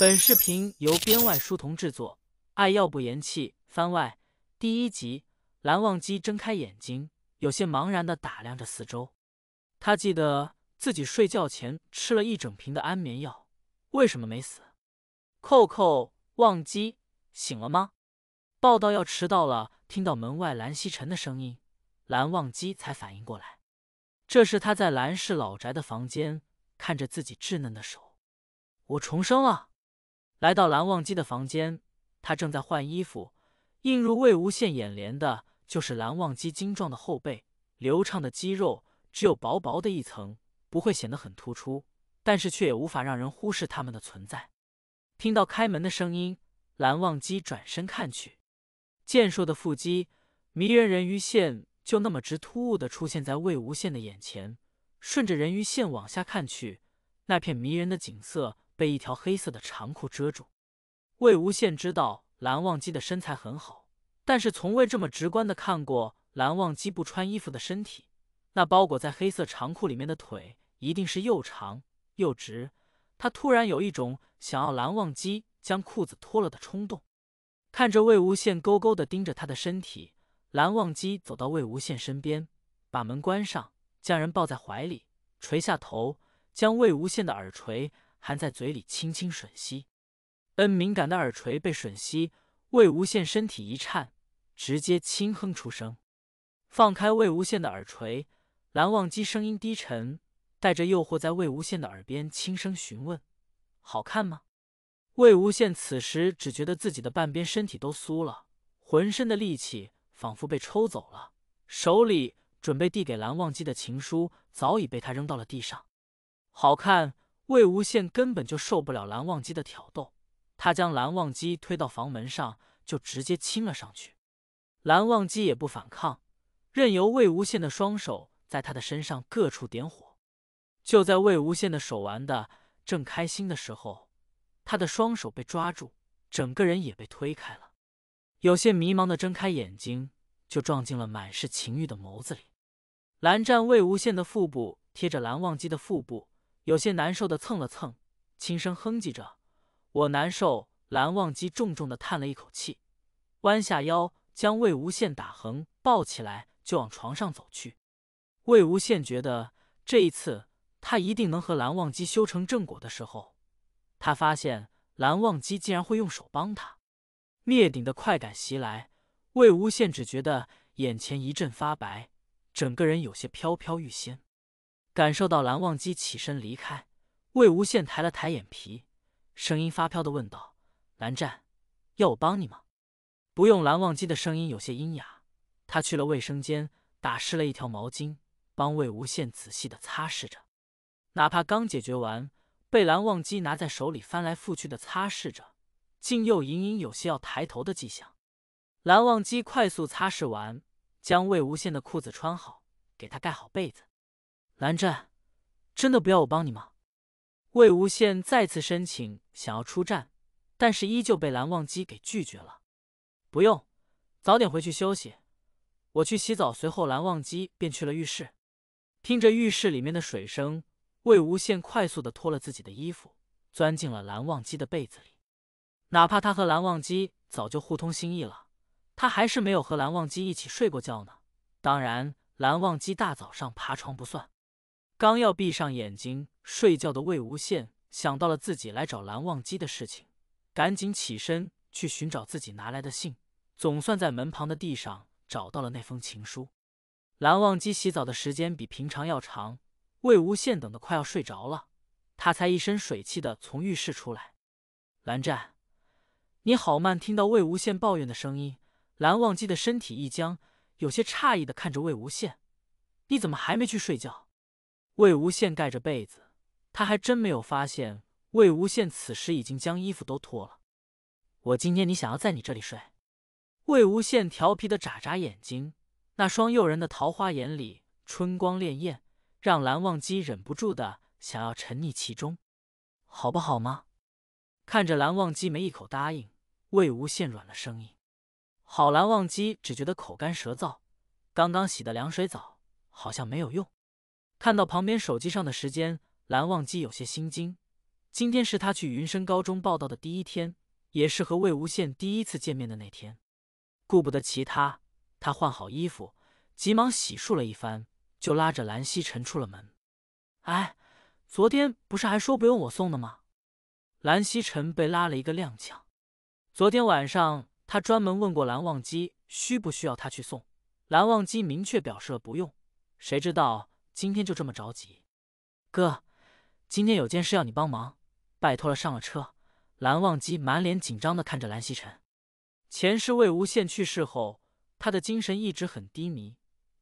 本视频由编外书童制作，《爱药不言弃》番外第一集。蓝忘机睁开眼睛，有些茫然地打量着四周。他记得自己睡觉前吃了一整瓶的安眠药，为什么没死？扣扣，忘机醒了吗？报道要迟到了。听到门外蓝曦臣的声音，蓝忘机才反应过来，这是他在蓝氏老宅的房间。看着自己稚嫩的手，我重生了。来到蓝忘机的房间，他正在换衣服。映入魏无羡眼帘的，就是蓝忘机精壮的后背，流畅的肌肉，只有薄薄的一层，不会显得很突出，但是却也无法让人忽视他们的存在。听到开门的声音，蓝忘机转身看去，健硕的腹肌，迷人人鱼线，就那么直突兀的出现在魏无羡的眼前。顺着人鱼线往下看去，那片迷人的景色。被一条黑色的长裤遮住，魏无羡知道蓝忘机的身材很好，但是从未这么直观的看过蓝忘机不穿衣服的身体。那包裹在黑色长裤里面的腿一定是又长又直。他突然有一种想要蓝忘机将裤子脱了的冲动。看着魏无羡勾勾的盯着他的身体，蓝忘机走到魏无羡身边，把门关上，将人抱在怀里，垂下头，将魏无羡的耳垂。含在嘴里，轻轻吮吸。恩，敏感的耳垂被吮吸，魏无羡身体一颤，直接轻哼出声。放开魏无羡的耳垂，蓝忘机声音低沉，带着诱惑，在魏无羡的耳边轻声询问：“好看吗？”魏无羡此时只觉得自己的半边身体都酥了，浑身的力气仿佛被抽走了，手里准备递给蓝忘机的情书早已被他扔到了地上。好看。魏无羡根本就受不了蓝忘机的挑逗，他将蓝忘机推到房门上，就直接亲了上去。蓝忘机也不反抗，任由魏无羡的双手在他的身上各处点火。就在魏无羡的手玩的正开心的时候，他的双手被抓住，整个人也被推开了。有些迷茫的睁开眼睛，就撞进了满是情欲的眸子里。蓝湛、魏无羡的腹部贴着蓝忘机的腹部。有些难受的蹭了蹭，轻声哼唧着。我难受。蓝忘机重重的叹了一口气，弯下腰将魏无羡打横抱起来，就往床上走去。魏无羡觉得这一次他一定能和蓝忘机修成正果的时候，他发现蓝忘机竟然会用手帮他。灭顶的快感袭来，魏无羡只觉得眼前一阵发白，整个人有些飘飘欲仙。感受到蓝忘机起身离开，魏无羡抬了抬眼皮，声音发飘的问道：“蓝湛，要我帮你吗？”不用。蓝忘机的声音有些阴哑，他去了卫生间，打湿了一条毛巾，帮魏无羡仔细的擦拭着。哪怕刚解决完，被蓝忘机拿在手里翻来覆去的擦拭着，竟又隐隐有些要抬头的迹象。蓝忘机快速擦拭完，将魏无羡的裤子穿好，给他盖好被子。蓝湛，真的不要我帮你吗？魏无羡再次申请想要出战，但是依旧被蓝忘机给拒绝了。不用，早点回去休息。我去洗澡。随后蓝忘机便去了浴室，听着浴室里面的水声，魏无羡快速的脱了自己的衣服，钻进了蓝忘机的被子里。哪怕他和蓝忘机早就互通心意了，他还是没有和蓝忘机一起睡过觉呢。当然，蓝忘机大早上爬床不算。刚要闭上眼睛睡觉的魏无羡想到了自己来找蓝忘机的事情，赶紧起身去寻找自己拿来的信，总算在门旁的地上找到了那封情书。蓝忘机洗澡的时间比平常要长，魏无羡等得快要睡着了，他才一身水气的从浴室出来。蓝湛，你好慢！听到魏无羡抱怨的声音，蓝忘机的身体一僵，有些诧异的看着魏无羡：“你怎么还没去睡觉？”魏无羡盖着被子，他还真没有发现，魏无羡此时已经将衣服都脱了。我今天你想要在你这里睡？魏无羡调皮的眨眨眼睛，那双诱人的桃花眼里春光潋滟，让蓝忘机忍不住的想要沉溺其中，好不好吗？看着蓝忘机没一口答应，魏无羡软了声音。好，蓝忘机只觉得口干舌燥，刚刚洗的凉水澡好像没有用。看到旁边手机上的时间，蓝忘机有些心惊。今天是他去云深高中报道的第一天，也是和魏无羡第一次见面的那天。顾不得其他，他换好衣服，急忙洗漱了一番，就拉着蓝曦臣出了门。哎，昨天不是还说不用我送的吗？蓝曦臣被拉了一个踉跄。昨天晚上，他专门问过蓝忘机需不需要他去送，蓝忘机明确表示了不用，谁知道？今天就这么着急，哥，今天有件事要你帮忙，拜托了。上了车，蓝忘机满脸紧张的看着蓝曦臣。前世魏无羡去世后，他的精神一直很低迷，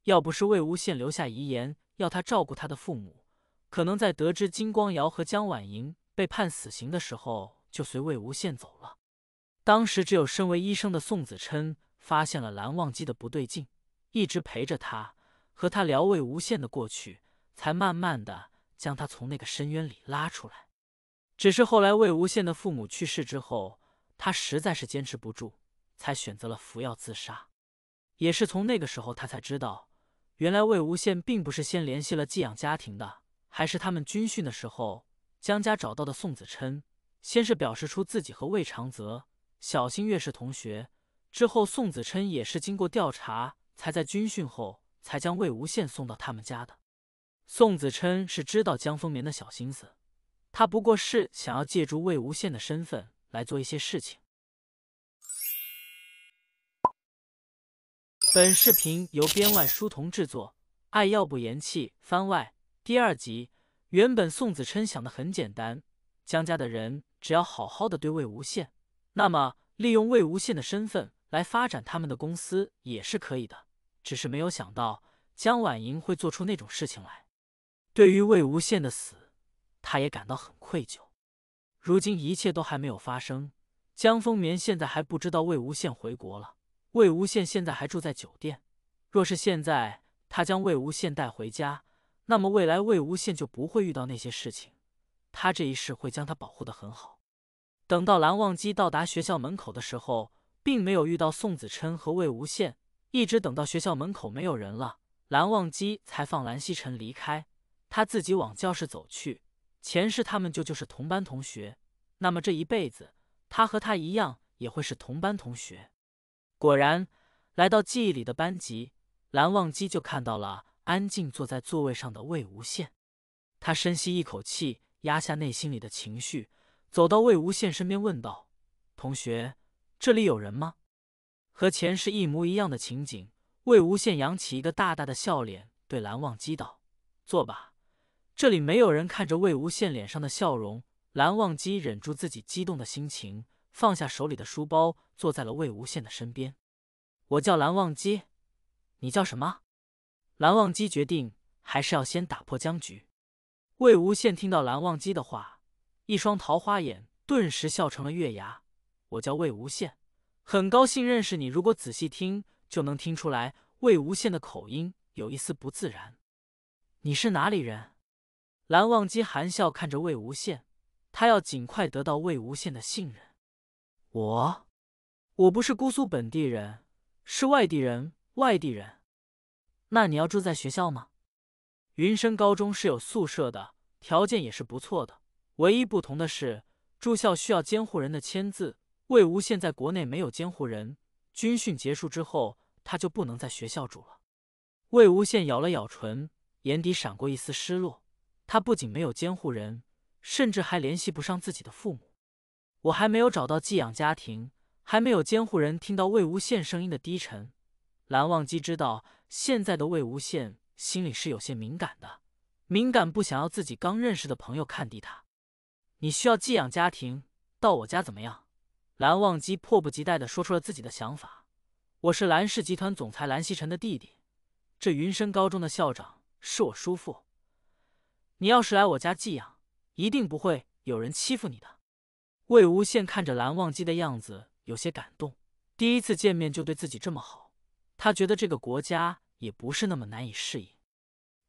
要不是魏无羡留下遗言要他照顾他的父母，可能在得知金光瑶和江婉莹被判死刑的时候，就随魏无羡走了。当时只有身为医生的宋子琛发现了蓝忘机的不对劲，一直陪着他。和他聊魏无羡的过去，才慢慢的将他从那个深渊里拉出来。只是后来魏无羡的父母去世之后，他实在是坚持不住，才选择了服药自杀。也是从那个时候，他才知道，原来魏无羡并不是先联系了寄养家庭的，还是他们军训的时候江家找到的宋子琛。先是表示出自己和魏长泽、小星月是同学，之后宋子琛也是经过调查，才在军训后。才将魏无羡送到他们家的。宋子琛是知道江丰棉的小心思，他不过是想要借助魏无羡的身份来做一些事情。本视频由编外书童制作，《爱要不言弃》番外第二集。原本宋子琛想的很简单，江家的人只要好好的对魏无羡，那么利用魏无羡的身份来发展他们的公司也是可以的。只是没有想到江婉莹会做出那种事情来。对于魏无羡的死，他也感到很愧疚。如今一切都还没有发生，江丰棉现在还不知道魏无羡回国了。魏无羡现在还住在酒店。若是现在他将魏无羡带回家，那么未来魏无羡就不会遇到那些事情。他这一世会将他保护的很好。等到蓝忘机到达学校门口的时候，并没有遇到宋子琛和魏无羡。一直等到学校门口没有人了，蓝忘机才放蓝曦臣离开，他自己往教室走去。前世他们就就是同班同学，那么这一辈子他和他一样也会是同班同学。果然，来到记忆里的班级，蓝忘机就看到了安静坐在座位上的魏无羡。他深吸一口气，压下内心里的情绪，走到魏无羡身边问道：“同学，这里有人吗？”和前世一模一样的情景，魏无羡扬起一个大大的笑脸，对蓝忘机道：“坐吧，这里没有人。”看着魏无羡脸上的笑容，蓝忘机忍住自己激动的心情，放下手里的书包，坐在了魏无羡的身边。“我叫蓝忘机，你叫什么？”蓝忘机决定还是要先打破僵局。魏无羡听到蓝忘机的话，一双桃花眼顿时笑成了月牙。“我叫魏无羡。”很高兴认识你。如果仔细听，就能听出来魏无羡的口音有一丝不自然。你是哪里人？蓝忘机含笑看着魏无羡，他要尽快得到魏无羡的信任。我，我不是姑苏本地人，是外地人。外地人？那你要住在学校吗？云深高中是有宿舍的，条件也是不错的。唯一不同的是，住校需要监护人的签字。魏无羡在国内没有监护人，军训结束之后他就不能在学校住了。魏无羡咬了咬唇，眼底闪过一丝失落。他不仅没有监护人，甚至还联系不上自己的父母。我还没有找到寄养家庭，还没有监护人。听到魏无羡声音的低沉，蓝忘机知道现在的魏无羡心里是有些敏感的，敏感不想要自己刚认识的朋友看低他。你需要寄养家庭，到我家怎么样？蓝忘机迫不及待的说出了自己的想法：“我是蓝氏集团总裁蓝曦臣的弟弟，这云深高中的校长是我叔父。你要是来我家寄养，一定不会有人欺负你的。”魏无羡看着蓝忘机的样子，有些感动。第一次见面就对自己这么好，他觉得这个国家也不是那么难以适应。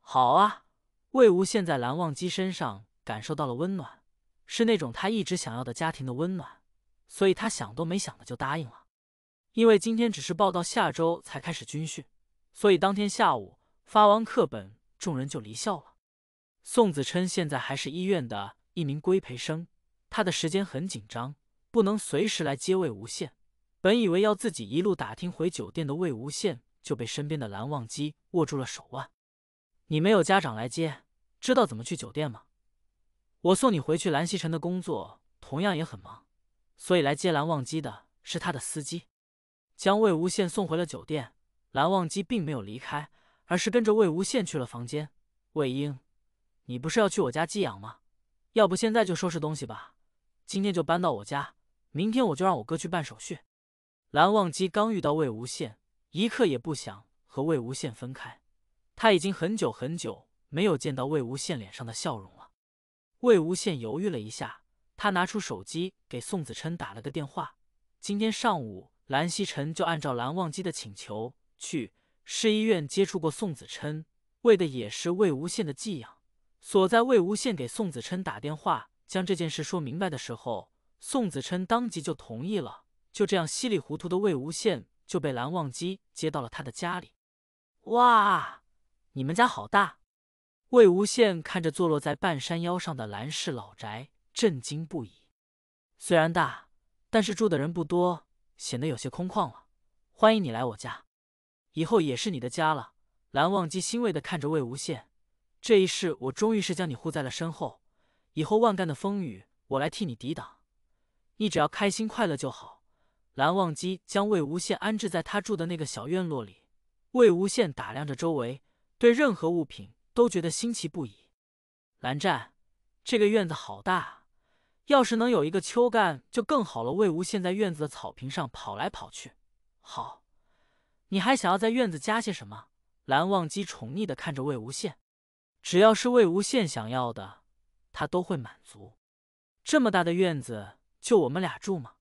好啊，魏无羡在蓝忘机身上感受到了温暖，是那种他一直想要的家庭的温暖。所以他想都没想的就答应了，因为今天只是报到，下周才开始军训，所以当天下午发完课本，众人就离校了。宋子琛现在还是医院的一名规培生，他的时间很紧张，不能随时来接魏无羡。本以为要自己一路打听回酒店的魏无羡，就被身边的蓝忘机握住了手腕。你没有家长来接，知道怎么去酒店吗？我送你回去。蓝曦臣的工作同样也很忙。所以来接蓝忘机的是他的司机，将魏无羡送回了酒店。蓝忘机并没有离开，而是跟着魏无羡去了房间。魏婴，你不是要去我家寄养吗？要不现在就收拾东西吧，今天就搬到我家，明天我就让我哥去办手续。蓝忘机刚遇到魏无羡，一刻也不想和魏无羡分开。他已经很久很久没有见到魏无羡脸上的笑容了。魏无羡犹豫了一下。他拿出手机给宋子琛打了个电话。今天上午，蓝曦臣就按照蓝忘机的请求去市医院接触过宋子琛，为的也是魏无羡的寄养。所在魏无羡给宋子琛打电话将这件事说明白的时候，宋子琛当即就同意了。就这样，稀里糊涂的魏无羡就被蓝忘机接到了他的家里。哇，你们家好大！魏无羡看着坐落在半山腰上的蓝氏老宅。震惊不已，虽然大，但是住的人不多，显得有些空旷了。欢迎你来我家，以后也是你的家了。蓝忘机欣慰的看着魏无羡，这一世我终于是将你护在了身后，以后万干的风雨我来替你抵挡，你只要开心快乐就好。蓝忘机将魏无羡安置在他住的那个小院落里，魏无羡打量着周围，对任何物品都觉得新奇不已。蓝湛，这个院子好大。要是能有一个秋干就更好了。魏无羡在院子的草坪上跑来跑去。好，你还想要在院子加些什么？蓝忘机宠溺的看着魏无羡，只要是魏无羡想要的，他都会满足。这么大的院子，就我们俩住吗？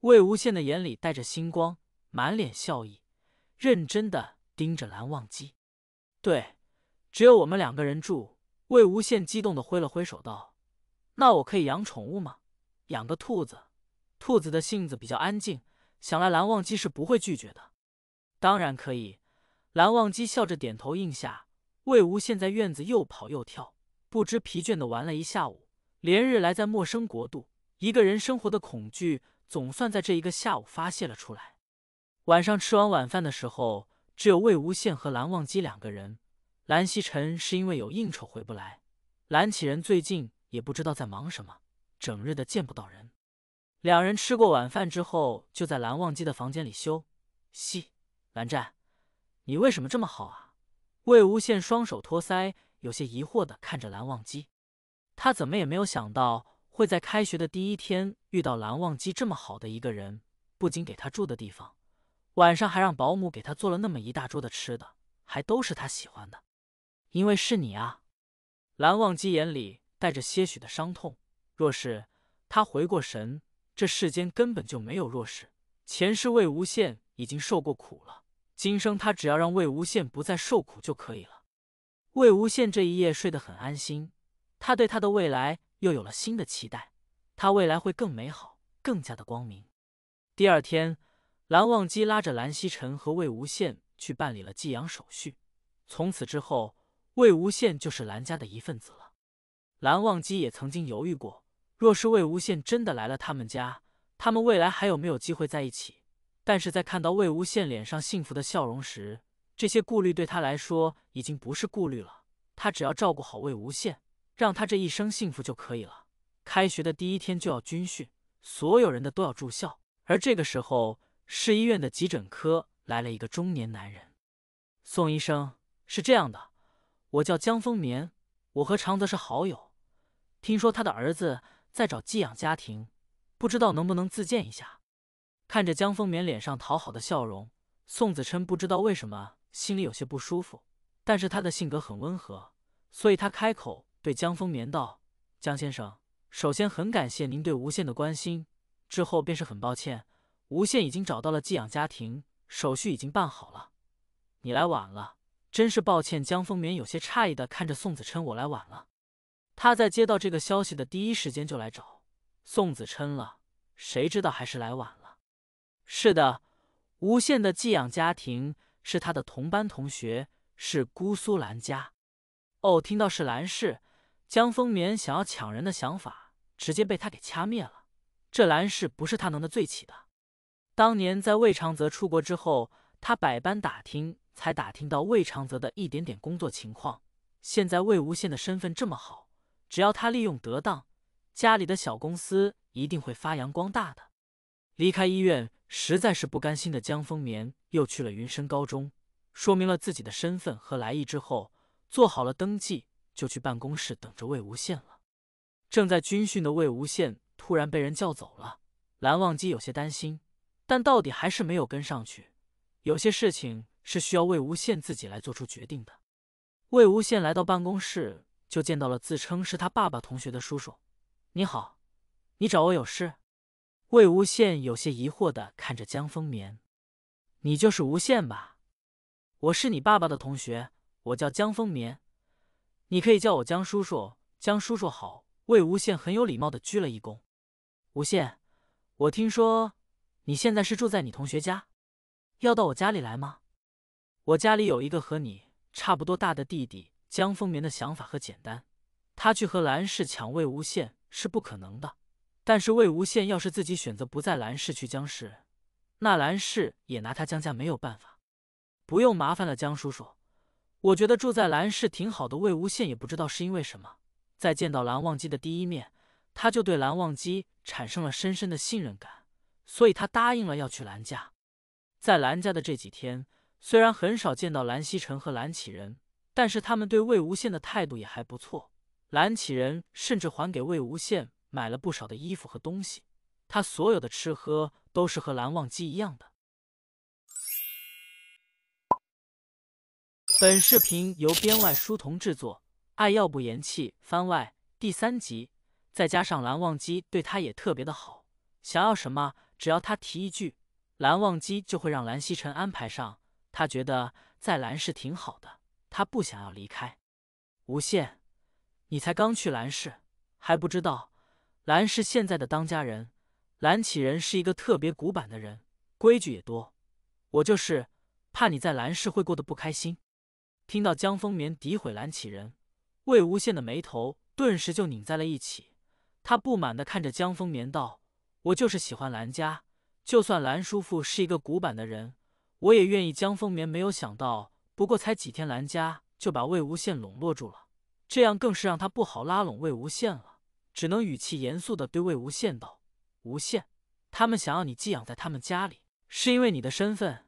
魏无羡的眼里带着星光，满脸笑意，认真的盯着蓝忘机。对，只有我们两个人住。魏无羡激动的挥了挥手道。那我可以养宠物吗？养个兔子，兔子的性子比较安静，想来蓝忘机是不会拒绝的。当然可以，蓝忘机笑着点头应下。魏无羡在院子又跑又跳，不知疲倦地玩了一下午。连日来在陌生国度，一个人生活的恐惧总算在这一个下午发泄了出来。晚上吃完晚饭的时候，只有魏无羡和蓝忘机两个人。蓝曦臣是因为有应酬回不来，蓝启人最近。也不知道在忙什么，整日的见不到人。两人吃过晚饭之后，就在蓝忘机的房间里休息。蓝湛，你为什么这么好啊？魏无羡双手托腮，有些疑惑的看着蓝忘机。他怎么也没有想到，会在开学的第一天遇到蓝忘机这么好的一个人，不仅给他住的地方，晚上还让保姆给他做了那么一大桌的吃的，还都是他喜欢的。因为是你啊！蓝忘机眼里。带着些许的伤痛，若是他回过神，这世间根本就没有弱势。前世魏无羡已经受过苦了，今生他只要让魏无羡不再受苦就可以了。魏无羡这一夜睡得很安心，他对他的未来又有了新的期待，他未来会更美好，更加的光明。第二天，蓝忘机拉着蓝曦臣和魏无羡去办理了寄养手续，从此之后，魏无羡就是蓝家的一份子了。蓝忘机也曾经犹豫过，若是魏无羡真的来了他们家，他们未来还有没有机会在一起？但是在看到魏无羡脸上幸福的笑容时，这些顾虑对他来说已经不是顾虑了。他只要照顾好魏无羡，让他这一生幸福就可以了。开学的第一天就要军训，所有人的都要住校。而这个时候，市医院的急诊科来了一个中年男人，宋医生是这样的，我叫江丰眠，我和常泽是好友。听说他的儿子在找寄养家庭，不知道能不能自荐一下。看着江风眠脸上讨好的笑容，宋子琛不知道为什么心里有些不舒服，但是他的性格很温和，所以他开口对江风眠道：“江先生，首先很感谢您对吴限的关心，之后便是很抱歉，吴限已经找到了寄养家庭，手续已经办好了。你来晚了，真是抱歉。”江风眠有些诧异的看着宋子琛：“我来晚了。”他在接到这个消息的第一时间就来找宋子琛了，谁知道还是来晚了。是的，吴限的寄养家庭是他的同班同学，是姑苏兰家。哦，听到是兰氏，江丰棉想要抢人的想法直接被他给掐灭了。这兰氏不是他能的最起的。当年在魏长泽出国之后，他百般打听才打听到魏长泽的一点点工作情况。现在魏无羡的身份这么好。只要他利用得当，家里的小公司一定会发扬光大的。离开医院，实在是不甘心的江丰棉又去了云深高中，说明了自己的身份和来意之后，做好了登记，就去办公室等着魏无羡了。正在军训的魏无羡突然被人叫走了，蓝忘机有些担心，但到底还是没有跟上去。有些事情是需要魏无羡自己来做出决定的。魏无羡来到办公室。就见到了自称是他爸爸同学的叔叔。你好，你找我有事？魏无羡有些疑惑的看着江风眠。你就是无羡吧？我是你爸爸的同学，我叫江风眠，你可以叫我江叔叔。江叔叔好。魏无羡很有礼貌的鞠了一躬。无羡，我听说你现在是住在你同学家，要到我家里来吗？我家里有一个和你差不多大的弟弟。江风眠的想法很简单，他去和蓝氏抢魏无羡是不可能的。但是魏无羡要是自己选择不在蓝氏去江氏，那蓝氏也拿他江家没有办法。不用麻烦了，江叔叔，我觉得住在蓝氏挺好的。魏无羡也不知道是因为什么，在见到蓝忘机的第一面，他就对蓝忘机产生了深深的信任感，所以他答应了要去蓝家。在蓝家的这几天，虽然很少见到蓝曦臣和蓝启仁。但是他们对魏无羡的态度也还不错，蓝启仁甚至还给魏无羡买了不少的衣服和东西，他所有的吃喝都是和蓝忘机一样的。本视频由编外书童制作，《爱要不言弃》番外第三集，再加上蓝忘机对他也特别的好，想要什么只要他提一句，蓝忘机就会让蓝曦臣安排上，他觉得在蓝氏挺好的。他不想要离开，无羡，你才刚去兰氏，还不知道兰氏现在的当家人兰启仁是一个特别古板的人，规矩也多。我就是怕你在兰氏会过得不开心。听到江丰棉诋毁兰启仁，魏无羡的眉头顿时就拧在了一起。他不满的看着江丰棉道：“我就是喜欢兰家，就算兰叔父是一个古板的人，我也愿意。”江丰棉没有想到。不过才几天，蓝家就把魏无羡笼络住了，这样更是让他不好拉拢魏无羡了。只能语气严肃的对魏无羡道：“无羡，他们想要你寄养在他们家里，是因为你的身份，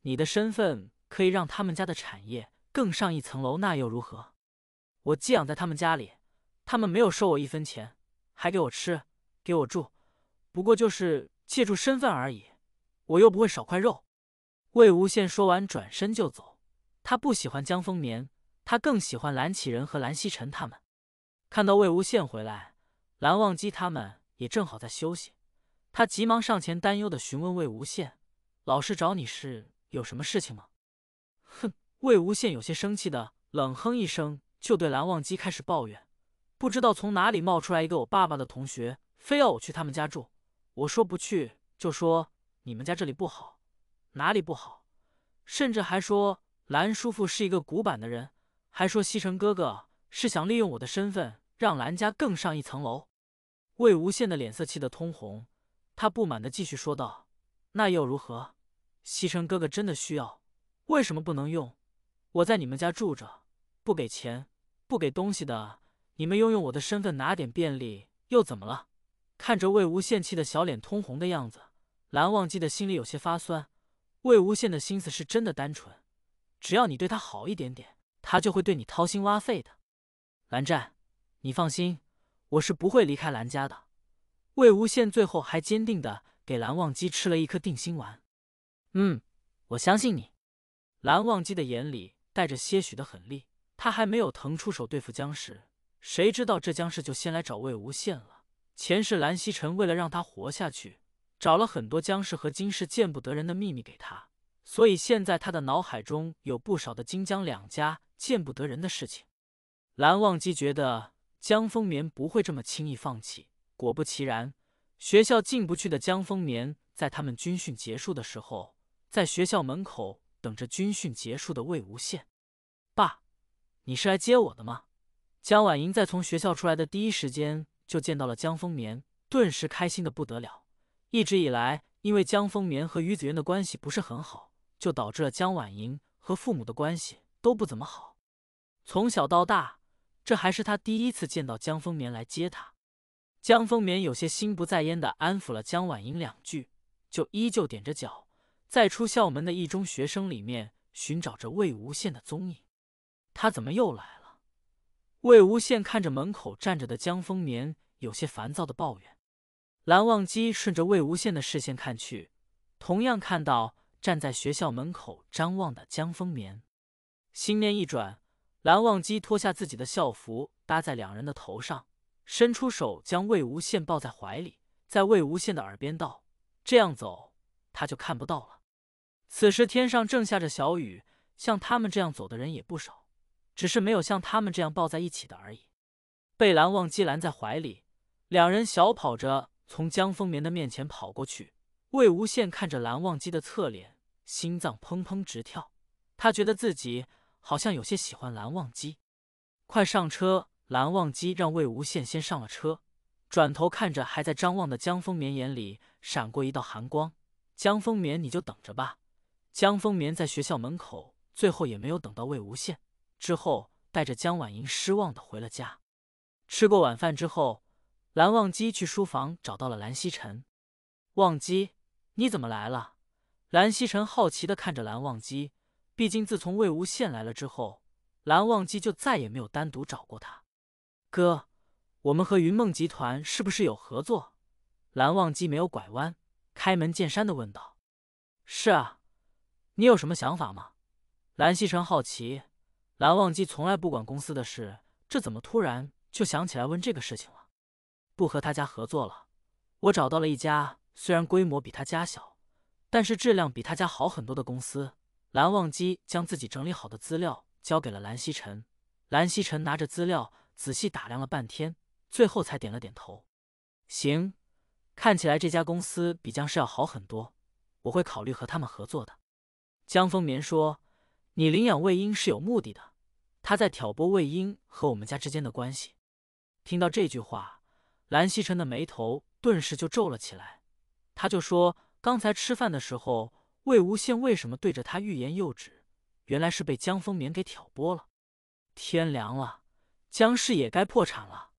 你的身份可以让他们家的产业更上一层楼。那又如何？我寄养在他们家里，他们没有收我一分钱，还给我吃，给我住，不过就是借助身份而已，我又不会少块肉。”魏无羡说完，转身就走。他不喜欢江丰年，他更喜欢蓝启仁和蓝曦臣。他们看到魏无羡回来，蓝忘机他们也正好在休息。他急忙上前，担忧的询问魏无羡：“老师找你是有什么事情吗？”哼，魏无羡有些生气的冷哼一声，就对蓝忘机开始抱怨：“不知道从哪里冒出来一个我爸爸的同学，非要我去他们家住。我说不去，就说你们家这里不好，哪里不好，甚至还说。”蓝叔父是一个古板的人，还说西城哥哥是想利用我的身份让蓝家更上一层楼。魏无羡的脸色气得通红，他不满地继续说道：“那又如何？西城哥哥真的需要，为什么不能用？我在你们家住着，不给钱，不给东西的，你们用用我的身份拿点便利又怎么了？”看着魏无羡气得小脸通红的样子，蓝忘机的心里有些发酸。魏无羡的心思是真的单纯。只要你对他好一点点，他就会对你掏心挖肺的。蓝湛，你放心，我是不会离开蓝家的。魏无羡最后还坚定的给蓝忘机吃了一颗定心丸。嗯，我相信你。蓝忘机的眼里带着些许的狠厉，他还没有腾出手对付江氏，谁知道这江氏就先来找魏无羡了。前世蓝曦臣为了让他活下去，找了很多江氏和金氏见不得人的秘密给他。所以现在他的脑海中有不少的金江两家见不得人的事情。蓝忘机觉得江丰眠不会这么轻易放弃，果不其然，学校进不去的江丰眠在他们军训结束的时候，在学校门口等着军训结束的魏无羡。爸，你是来接我的吗？江婉莹在从学校出来的第一时间就见到了江丰眠，顿时开心的不得了。一直以来，因为江丰眠和于子渊的关系不是很好。就导致了江婉莹和父母的关系都不怎么好。从小到大，这还是他第一次见到江风眠来接他。江风眠有些心不在焉地安抚了江婉莹两句，就依旧踮着脚在出校门的一中学生里面寻找着魏无羡的踪影。他怎么又来了？魏无羡看着门口站着的江风眠，有些烦躁地抱怨。蓝忘机顺着魏无羡的视线看去，同样看到。站在学校门口张望的江风眠。心念一转，蓝忘机脱下自己的校服搭在两人的头上，伸出手将魏无羡抱在怀里，在魏无羡的耳边道：“这样走，他就看不到了。”此时天上正下着小雨，像他们这样走的人也不少，只是没有像他们这样抱在一起的而已。被蓝忘机拦在怀里，两人小跑着从江风眠的面前跑过去。魏无羡看着蓝忘机的侧脸，心脏砰砰直跳，他觉得自己好像有些喜欢蓝忘机。快上车！蓝忘机让魏无羡先上了车，转头看着还在张望的江风眠，眼里闪过一道寒光。江风眠，你就等着吧。江风眠在学校门口最后也没有等到魏无羡，之后带着江婉莹失望的回了家。吃过晚饭之后，蓝忘机去书房找到了蓝曦臣，忘机。你怎么来了？蓝曦臣好奇地看着蓝忘机。毕竟自从魏无羡来了之后，蓝忘机就再也没有单独找过他。哥，我们和云梦集团是不是有合作？蓝忘机没有拐弯，开门见山地问道：“是啊，你有什么想法吗？”蓝曦臣好奇，蓝忘机从来不管公司的事，这怎么突然就想起来问这个事情了？不和他家合作了，我找到了一家。虽然规模比他家小，但是质量比他家好很多的公司。蓝忘机将自己整理好的资料交给了蓝曦臣，蓝曦臣拿着资料仔细打量了半天，最后才点了点头：“行，看起来这家公司比江氏要好很多，我会考虑和他们合作的。”江风眠说：“你领养魏婴是有目的的，他在挑拨魏婴和我们家之间的关系。”听到这句话，蓝曦臣的眉头顿时就皱了起来。他就说，刚才吃饭的时候，魏无羡为什么对着他欲言又止？原来是被江丰眠给挑拨了。天凉了，江氏也该破产了。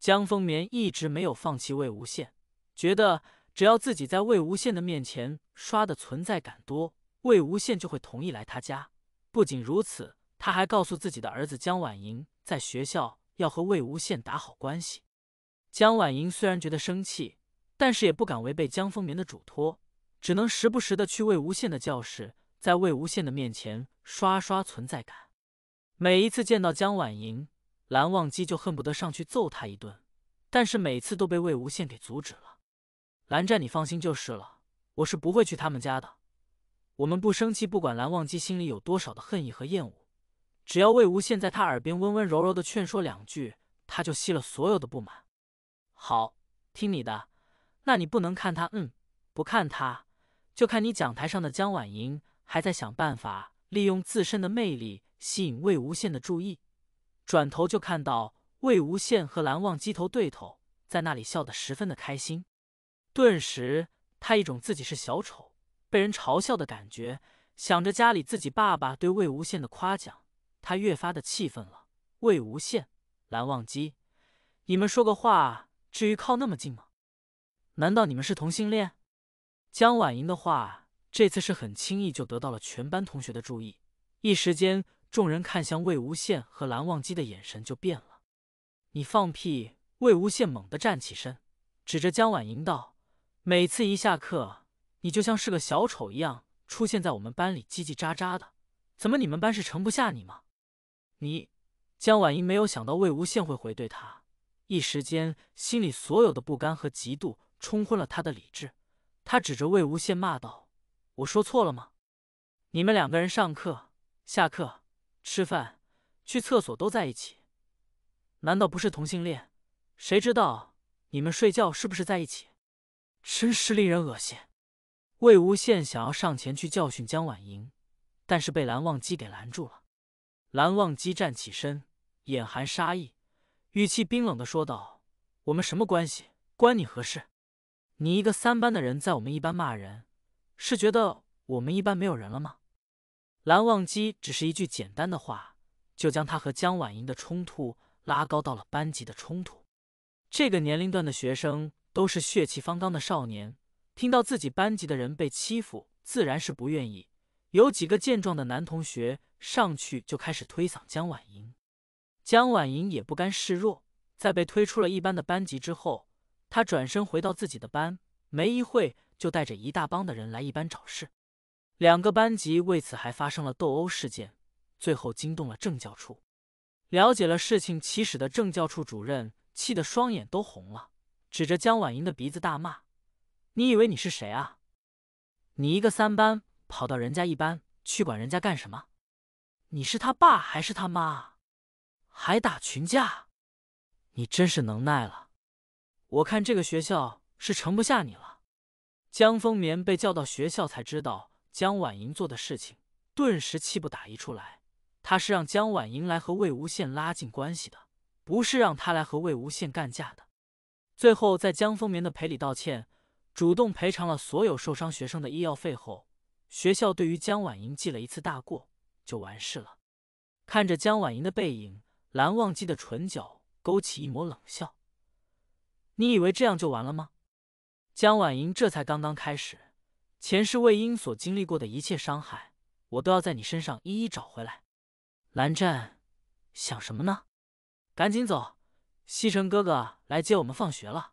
江丰眠一直没有放弃魏无羡，觉得只要自己在魏无羡的面前刷的存在感多，魏无羡就会同意来他家。不仅如此，他还告诉自己的儿子江婉莹，在学校要和魏无羡打好关系。江婉莹虽然觉得生气。但是也不敢违背江风眠的嘱托，只能时不时的去魏无羡的教室，在魏无羡的面前刷刷存在感。每一次见到江婉莹，蓝忘机就恨不得上去揍他一顿，但是每次都被魏无羡给阻止了。蓝湛，你放心就是了，我是不会去他们家的。我们不生气，不管蓝忘机心里有多少的恨意和厌恶，只要魏无羡在他耳边温温柔柔的劝说两句，他就息了所有的不满。好，听你的。那你不能看他，嗯，不看他，就看你讲台上的江婉莹还在想办法利用自身的魅力吸引魏无羡的注意。转头就看到魏无羡和蓝忘机头对头，在那里笑得十分的开心。顿时，他一种自己是小丑被人嘲笑的感觉。想着家里自己爸爸对魏无羡的夸奖，他越发的气愤了。魏无羡，蓝忘机，你们说个话，至于靠那么近吗？难道你们是同性恋？江婉莹的话这次是很轻易就得到了全班同学的注意，一时间，众人看向魏无羡和蓝忘机的眼神就变了。你放屁！魏无羡猛地站起身，指着江婉莹道：“每次一下课，你就像是个小丑一样出现在我们班里，叽叽喳喳的。怎么你们班是盛不下你吗？”你，江婉莹没有想到魏无羡会回怼他，一时间心里所有的不甘和嫉妒。冲昏了他的理智，他指着魏无羡骂道：“我说错了吗？你们两个人上课、下课、吃饭、去厕所都在一起，难道不是同性恋？谁知道你们睡觉是不是在一起？真是令人恶心！”魏无羡想要上前去教训江婉莹，但是被蓝忘机给拦住了。蓝忘机站起身，眼含杀意，语气冰冷的说道：“我们什么关系？关你何事？”你一个三班的人在我们一班骂人，是觉得我们一班没有人了吗？蓝忘机只是一句简单的话，就将他和江婉莹的冲突拉高到了班级的冲突。这个年龄段的学生都是血气方刚的少年，听到自己班级的人被欺负，自然是不愿意。有几个健壮的男同学上去就开始推搡江婉莹，江婉莹也不甘示弱，在被推出了一班的班级之后。他转身回到自己的班，没一会就带着一大帮的人来一班找事。两个班级为此还发生了斗殴事件，最后惊动了政教处。了解了事情起始的政教处主任气得双眼都红了，指着江婉莹的鼻子大骂：“你以为你是谁啊？你一个三班跑到人家一班去管人家干什么？你是他爸还是他妈？还打群架，你真是能耐了！”我看这个学校是盛不下你了。江风眠被叫到学校，才知道江婉莹做的事情，顿时气不打一处来。他是让江婉莹来和魏无羡拉近关系的，不是让他来和魏无羡干架的。最后，在江风眠的赔礼道歉、主动赔偿了所有受伤学生的医药费后，学校对于江婉莹记了一次大过就完事了。看着江婉莹的背影，蓝忘机的唇角勾起一抹冷笑。你以为这样就完了吗？江婉莹这才刚刚开始，前世魏婴所经历过的一切伤害，我都要在你身上一一找回来。蓝湛，想什么呢？赶紧走，西城哥哥来接我们放学了。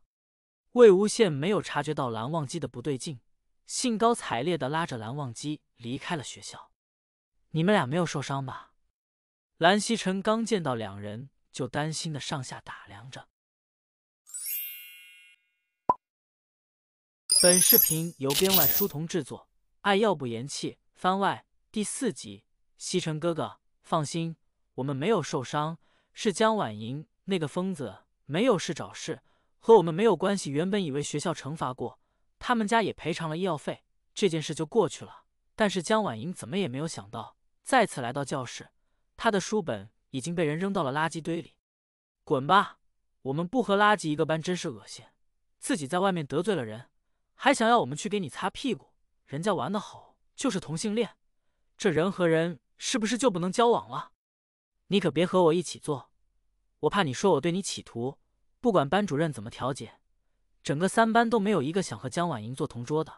魏无羡没有察觉到蓝忘机的不对劲，兴高采烈的拉着蓝忘机离开了学校。你们俩没有受伤吧？蓝曦臣刚见到两人，就担心的上下打量着。本视频由编外书童制作，《爱药不言弃》番外第四集。西城哥哥，放心，我们没有受伤，是江婉莹那个疯子没有事找事，和我们没有关系。原本以为学校惩罚过，他们家也赔偿了医药费，这件事就过去了。但是江婉莹怎么也没有想到，再次来到教室，她的书本已经被人扔到了垃圾堆里。滚吧，我们不和垃圾一个班，真是恶心。自己在外面得罪了人。还想要我们去给你擦屁股？人家玩得好就是同性恋，这人和人是不是就不能交往了？你可别和我一起做，我怕你说我对你企图。不管班主任怎么调解，整个三班都没有一个想和江婉莹做同桌的。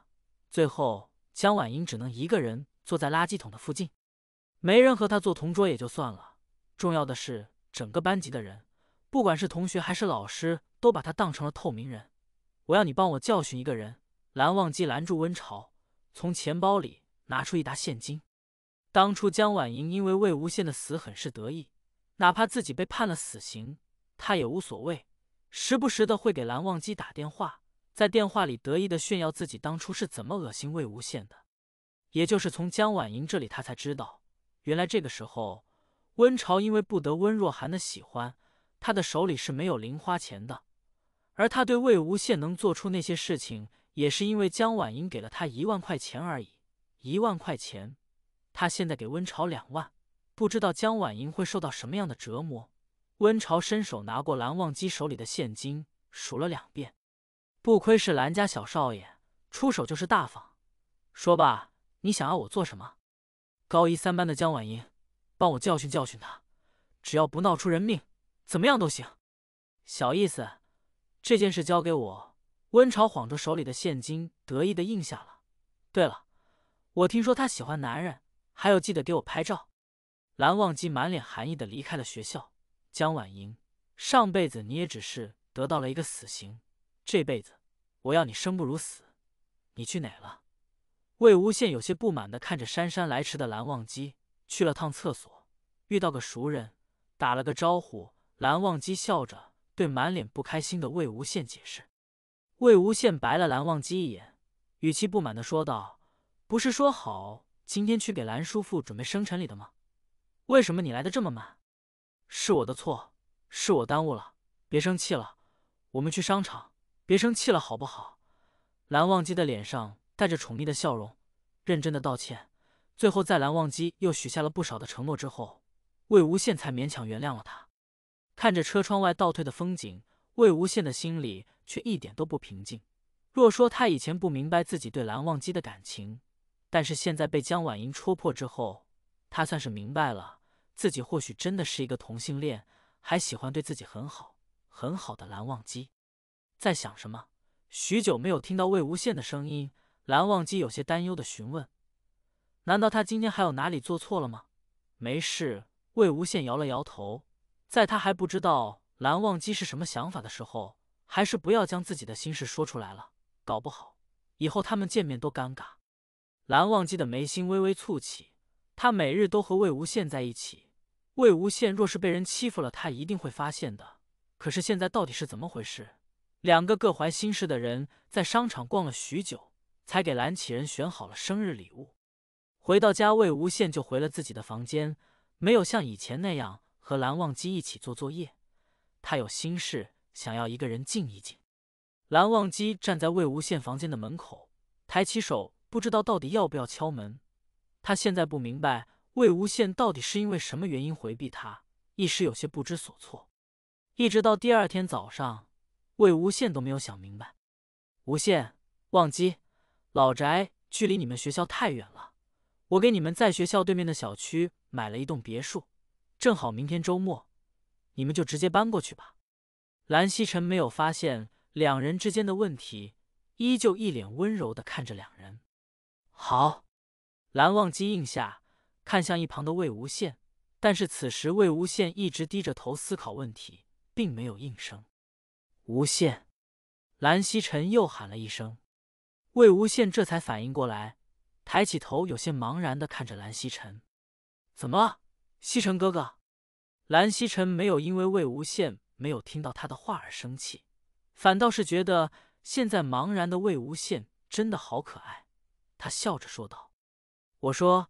最后，江婉莹只能一个人坐在垃圾桶的附近，没人和她做同桌也就算了。重要的是，整个班级的人，不管是同学还是老师，都把她当成了透明人。我要你帮我教训一个人。蓝忘机拦住温潮，从钱包里拿出一沓现金。当初江婉莹因为魏无羡的死很是得意，哪怕自己被判了死刑，他也无所谓。时不时的会给蓝忘机打电话，在电话里得意的炫耀自己当初是怎么恶心魏无羡的。也就是从江婉莹这里，他才知道原来这个时候温潮因为不得温若寒的喜欢，他的手里是没有零花钱的。而他对魏无羡能做出那些事情。也是因为江婉莹给了他一万块钱而已，一万块钱，他现在给温潮两万，不知道江婉莹会受到什么样的折磨。温潮伸手拿过蓝忘机手里的现金，数了两遍，不亏是蓝家小少爷，出手就是大方。说吧，你想要我做什么？高一三班的江婉莹，帮我教训教训他，只要不闹出人命，怎么样都行。小意思，这件事交给我。温潮晃着手里的现金，得意的应下了。对了，我听说他喜欢男人，还有记得给我拍照。蓝忘机满脸寒意的离开了学校。江婉莹，上辈子你也只是得到了一个死刑，这辈子我要你生不如死。你去哪了？魏无羡有些不满的看着姗姗来迟的蓝忘机，去了趟厕所，遇到个熟人，打了个招呼。蓝忘机笑着对满脸不开心的魏无羡解释。魏无羡白了蓝忘机一眼，语气不满的说道：“不是说好今天去给蓝叔父准备生辰礼的吗？为什么你来的这么慢？是我的错，是我耽误了。别生气了，我们去商场。别生气了，好不好？”蓝忘机的脸上带着宠溺的笑容，认真的道歉。最后，在蓝忘机又许下了不少的承诺之后，魏无羡才勉强原谅了他。看着车窗外倒退的风景，魏无羡的心里。却一点都不平静。若说他以前不明白自己对蓝忘机的感情，但是现在被江婉莹戳破之后，他算是明白了，自己或许真的是一个同性恋，还喜欢对自己很好很好的蓝忘机。在想什么？许久没有听到魏无羡的声音，蓝忘机有些担忧的询问：“难道他今天还有哪里做错了吗？”“没事。”魏无羡摇了摇头。在他还不知道蓝忘机是什么想法的时候。还是不要将自己的心事说出来了，搞不好以后他们见面都尴尬。蓝忘机的眉心微微蹙起，他每日都和魏无羡在一起，魏无羡若是被人欺负了，他一定会发现的。可是现在到底是怎么回事？两个各怀心事的人在商场逛了许久，才给蓝启人选好了生日礼物。回到家，魏无羡就回了自己的房间，没有像以前那样和蓝忘机一起做作业，他有心事。想要一个人静一静。蓝忘机站在魏无羡房间的门口，抬起手，不知道到底要不要敲门。他现在不明白魏无羡到底是因为什么原因回避他，一时有些不知所措。一直到第二天早上，魏无羡都没有想明白。无羡，忘机，老宅距离你们学校太远了，我给你们在学校对面的小区买了一栋别墅，正好明天周末，你们就直接搬过去吧。蓝曦臣没有发现两人之间的问题，依旧一脸温柔的看着两人。好，蓝忘机应下，看向一旁的魏无羡，但是此时魏无羡一直低着头思考问题，并没有应声。无羡，蓝曦臣又喊了一声，魏无羡这才反应过来，抬起头，有些茫然的看着蓝曦臣。怎么，了，西城哥哥？蓝曦臣没有因为魏无羡。没有听到他的话而生气，反倒是觉得现在茫然的魏无羡真的好可爱。他笑着说道：“我说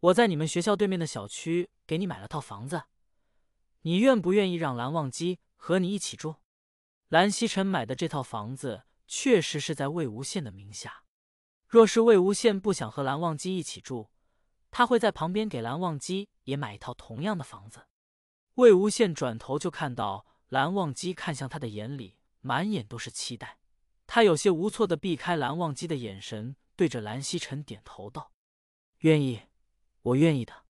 我在你们学校对面的小区给你买了套房子，你愿不愿意让蓝忘机和你一起住？”蓝曦臣买的这套房子确实是在魏无羡的名下。若是魏无羡不想和蓝忘机一起住，他会在旁边给蓝忘机也买一套同样的房子。魏无羡转头就看到。蓝忘机看向他的眼里满眼都是期待，他有些无措的避开蓝忘机的眼神，对着蓝曦臣点头道：“愿意，我愿意的。”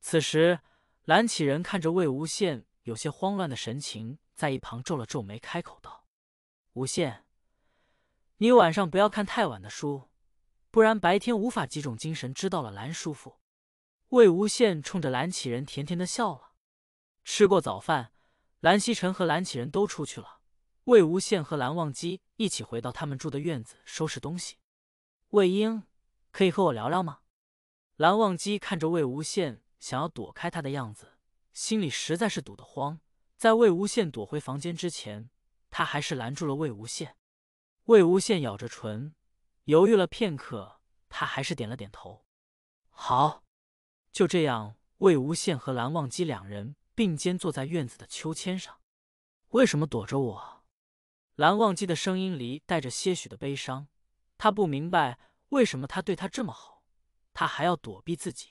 此时，蓝启仁看着魏无羡有些慌乱的神情，在一旁皱了皱眉，开口道：“无羡，你晚上不要看太晚的书，不然白天无法集中精神。”知道了，蓝叔父。魏无羡冲着蓝启仁甜甜的笑了。吃过早饭。蓝曦臣和蓝启人都出去了，魏无羡和蓝忘机一起回到他们住的院子收拾东西。魏婴，可以和我聊聊吗？蓝忘机看着魏无羡想要躲开他的样子，心里实在是堵得慌。在魏无羡躲回房间之前，他还是拦住了魏无羡。魏无羡咬着唇，犹豫了片刻，他还是点了点头。好，就这样。魏无羡和蓝忘机两人。并肩坐在院子的秋千上，为什么躲着我？蓝忘机的声音里带着些许的悲伤，他不明白为什么他对他这么好，他还要躲避自己。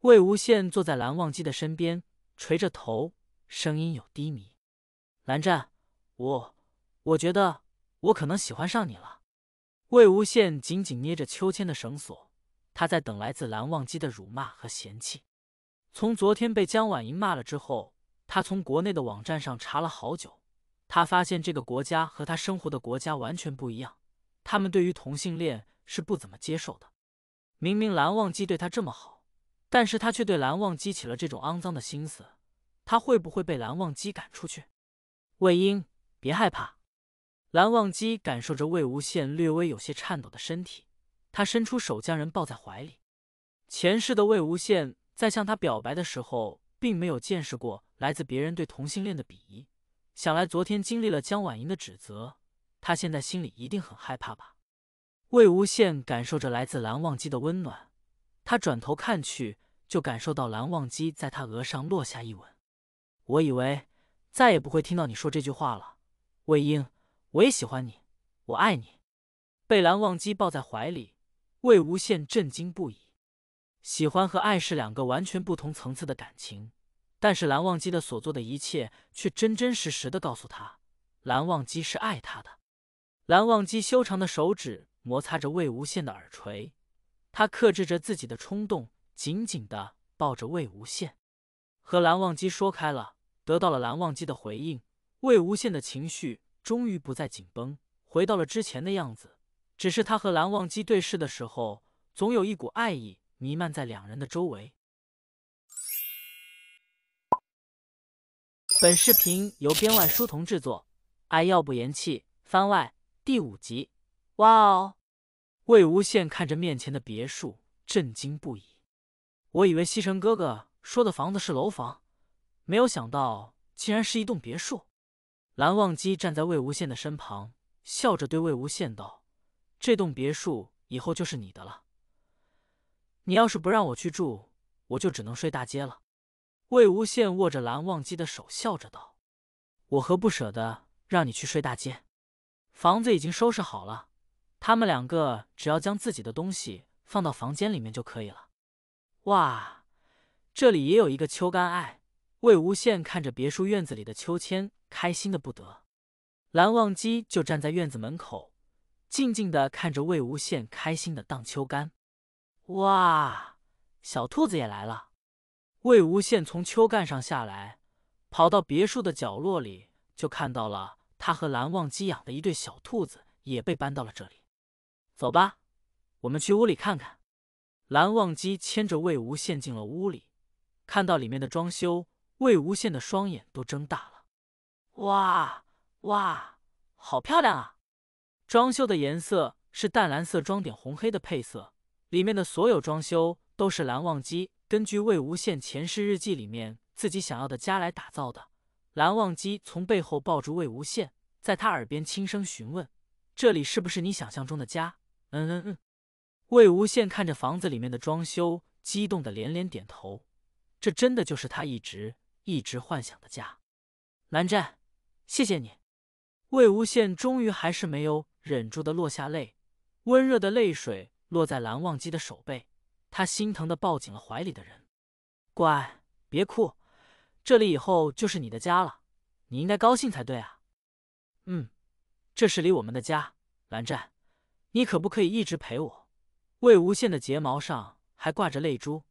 魏无羡坐在蓝忘机的身边，垂着头，声音有低迷。蓝湛，我我觉得我可能喜欢上你了。魏无羡紧紧捏着秋千的绳索，他在等来自蓝忘机的辱骂和嫌弃。从昨天被江婉莹骂了之后，他从国内的网站上查了好久。他发现这个国家和他生活的国家完全不一样，他们对于同性恋是不怎么接受的。明明蓝忘机对他这么好，但是他却对蓝忘机起了这种肮脏的心思。他会不会被蓝忘机赶出去？魏婴，别害怕。蓝忘机感受着魏无羡略微有些颤抖的身体，他伸出手将人抱在怀里。前世的魏无羡。在向他表白的时候，并没有见识过来自别人对同性恋的鄙夷。想来昨天经历了江婉莹的指责，他现在心里一定很害怕吧？魏无羡感受着来自蓝忘机的温暖，他转头看去，就感受到蓝忘机在他额上落下一吻。我以为再也不会听到你说这句话了，魏婴，我也喜欢你，我爱你。被蓝忘机抱在怀里，魏无羡震惊不已。喜欢和爱是两个完全不同层次的感情，但是蓝忘机的所做的一切却真真实实的告诉他，蓝忘机是爱他的。蓝忘机修长的手指摩擦着魏无羡的耳垂，他克制着自己的冲动，紧紧的抱着魏无羡。和蓝忘机说开了，得到了蓝忘机的回应，魏无羡的情绪终于不再紧绷，回到了之前的样子。只是他和蓝忘机对视的时候，总有一股爱意。弥漫在两人的周围。本视频由编外书童制作，《爱要不言弃》番外第五集。哇哦！魏无羡看着面前的别墅，震惊不已。我以为西城哥哥说的房子是楼房，没有想到竟然是一栋别墅。蓝忘机站在魏无羡的身旁，笑着对魏无羡道：“这栋别墅以后就是你的了。”你要是不让我去住，我就只能睡大街了。魏无羡握着蓝忘机的手，笑着道：“我何不舍得让你去睡大街？房子已经收拾好了，他们两个只要将自己的东西放到房间里面就可以了。”哇，这里也有一个秋干！爱。魏无羡看着别墅院子里的秋千，开心的不得。蓝忘机就站在院子门口，静静的看着魏无羡开心的荡秋干。哇，小兔子也来了！魏无羡从秋干上下来，跑到别墅的角落里，就看到了他和蓝忘机养的一对小兔子也被搬到了这里。走吧，我们去屋里看看。蓝忘机牵着魏无羡进了屋里，看到里面的装修，魏无羡的双眼都睁大了。哇哇，好漂亮啊！装修的颜色是淡蓝色，装点红黑的配色。里面的所有装修都是蓝忘机根据魏无羡前世日记里面自己想要的家来打造的。蓝忘机从背后抱住魏无羡，在他耳边轻声询问：“这里是不是你想象中的家？”“嗯嗯嗯。”魏无羡看着房子里面的装修，激动的连连点头：“这真的就是他一直一直幻想的家。”蓝湛，谢谢你。魏无羡终于还是没有忍住的落下泪，温热的泪水。落在蓝忘机的手背，他心疼的抱紧了怀里的人，乖，别哭，这里以后就是你的家了，你应该高兴才对啊。嗯，这是离我们的家，蓝湛，你可不可以一直陪我？魏无羡的睫毛上还挂着泪珠，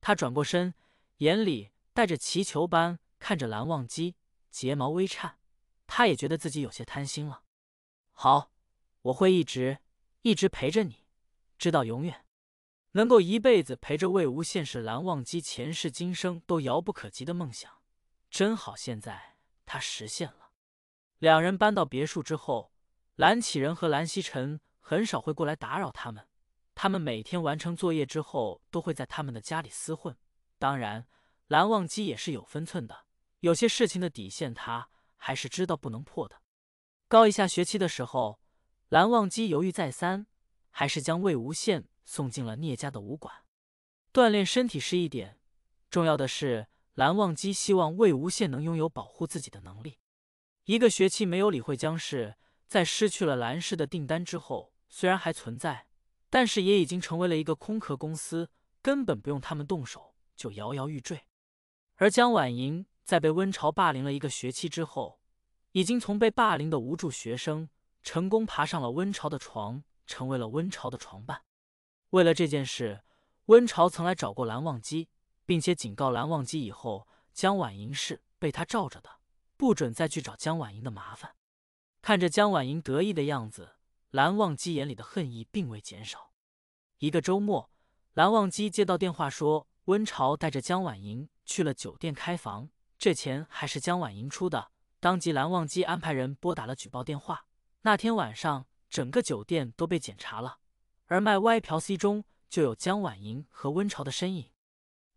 他转过身，眼里带着祈求般看着蓝忘机，睫毛微颤，他也觉得自己有些贪心了。好，我会一直一直陪着你。知道永远能够一辈子陪着魏无羡是蓝忘机前世今生都遥不可及的梦想，真好。现在他实现了。两人搬到别墅之后，蓝启仁和蓝曦臣很少会过来打扰他们。他们每天完成作业之后，都会在他们的家里厮混。当然，蓝忘机也是有分寸的，有些事情的底线他还是知道不能破的。高一下学期的时候，蓝忘机犹豫再三。还是将魏无羡送进了聂家的武馆，锻炼身体是一点，重要的是蓝忘机希望魏无羡能拥有保护自己的能力。一个学期没有理会江氏，在失去了蓝氏的订单之后，虽然还存在，但是也已经成为了一个空壳公司，根本不用他们动手就摇摇欲坠。而江婉莹在被温晁霸凌了一个学期之后，已经从被霸凌的无助学生，成功爬上了温晁的床。成为了温巢的床伴。为了这件事，温巢曾来找过蓝忘机，并且警告蓝忘机，以后江婉莹是被他罩着的，不准再去找江婉莹的麻烦。看着江婉莹得意的样子，蓝忘机眼里的恨意并未减少。一个周末，蓝忘机接到电话说，温巢带着江婉莹去了酒店开房，这钱还是江婉莹出的。当即，蓝忘机安排人拨打了举报电话。那天晚上。整个酒店都被检查了，而卖 Y 嫖 C 中就有江婉莹和温潮的身影。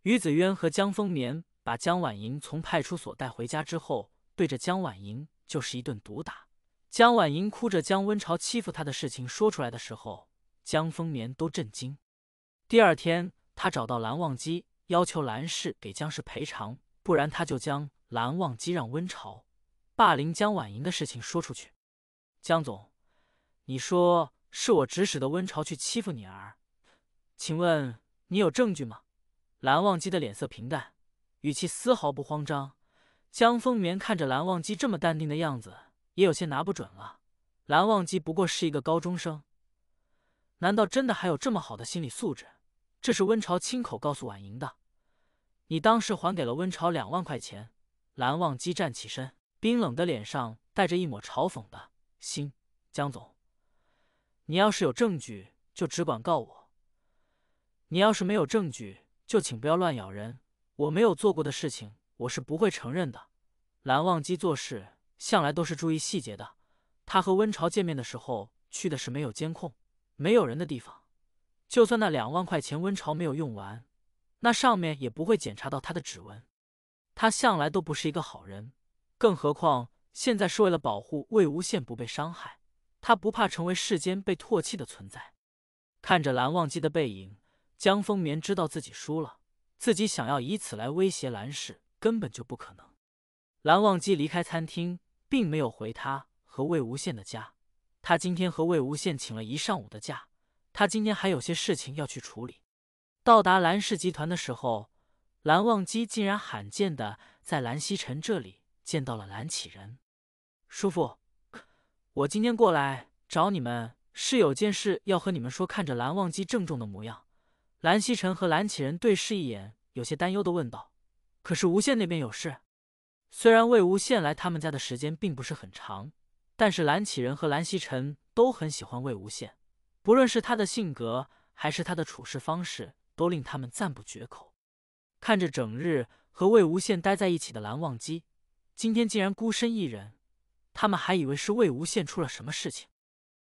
于子渊和江丰年把江婉莹从派出所带回家之后，对着江婉莹就是一顿毒打。江婉莹哭着将温潮欺负她的事情说出来的时候，江丰年都震惊。第二天，他找到蓝忘机，要求蓝氏给江氏赔偿，不然他就将蓝忘机让温潮，霸凌江婉莹的事情说出去。江总。你说是我指使的温潮去欺负你儿，请问你有证据吗？蓝忘机的脸色平淡，语气丝毫不慌张。江风眠看着蓝忘机这么淡定的样子，也有些拿不准了。蓝忘机不过是一个高中生，难道真的还有这么好的心理素质？这是温潮亲口告诉婉莹的。你当时还给了温潮两万块钱。蓝忘机站起身，冰冷的脸上带着一抹嘲讽的心，江总。你要是有证据，就只管告我；你要是没有证据，就请不要乱咬人。我没有做过的事情，我是不会承认的。蓝忘机做事向来都是注意细节的。他和温晁见面的时候去的是没有监控、没有人的地方。就算那两万块钱温晁没有用完，那上面也不会检查到他的指纹。他向来都不是一个好人，更何况现在是为了保护魏无羡不被伤害。他不怕成为世间被唾弃的存在。看着蓝忘机的背影，江风眠知道自己输了。自己想要以此来威胁蓝氏，根本就不可能。蓝忘机离开餐厅，并没有回他和魏无羡的家。他今天和魏无羡请了一上午的假。他今天还有些事情要去处理。到达蓝氏集团的时候，蓝忘机竟然罕见的在蓝曦臣这里见到了蓝启仁叔父。我今天过来找你们，是有件事要和你们说。看着蓝忘机郑重的模样，蓝曦臣和蓝启仁对视一眼，有些担忧地问道：“可是无羡那边有事？”虽然魏无羡来他们家的时间并不是很长，但是蓝启仁和蓝曦臣都很喜欢魏无羡，不论是他的性格还是他的处事方式，都令他们赞不绝口。看着整日和魏无羡待在一起的蓝忘机，今天竟然孤身一人。他们还以为是魏无羡出了什么事情。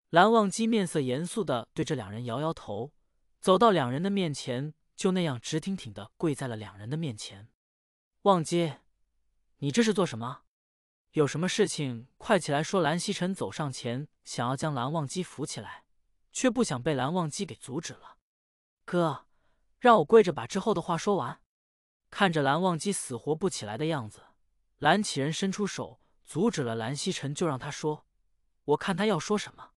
蓝忘机面色严肃的对这两人摇摇头，走到两人的面前，就那样直挺挺的跪在了两人的面前。忘机，你这是做什么？有什么事情，快起来说！蓝曦臣走上前，想要将蓝忘机扶起来，却不想被蓝忘机给阻止了。哥，让我跪着把之后的话说完。看着蓝忘机死活不起来的样子，蓝启仁伸出手。阻止了蓝曦臣，就让他说。我看他要说什么。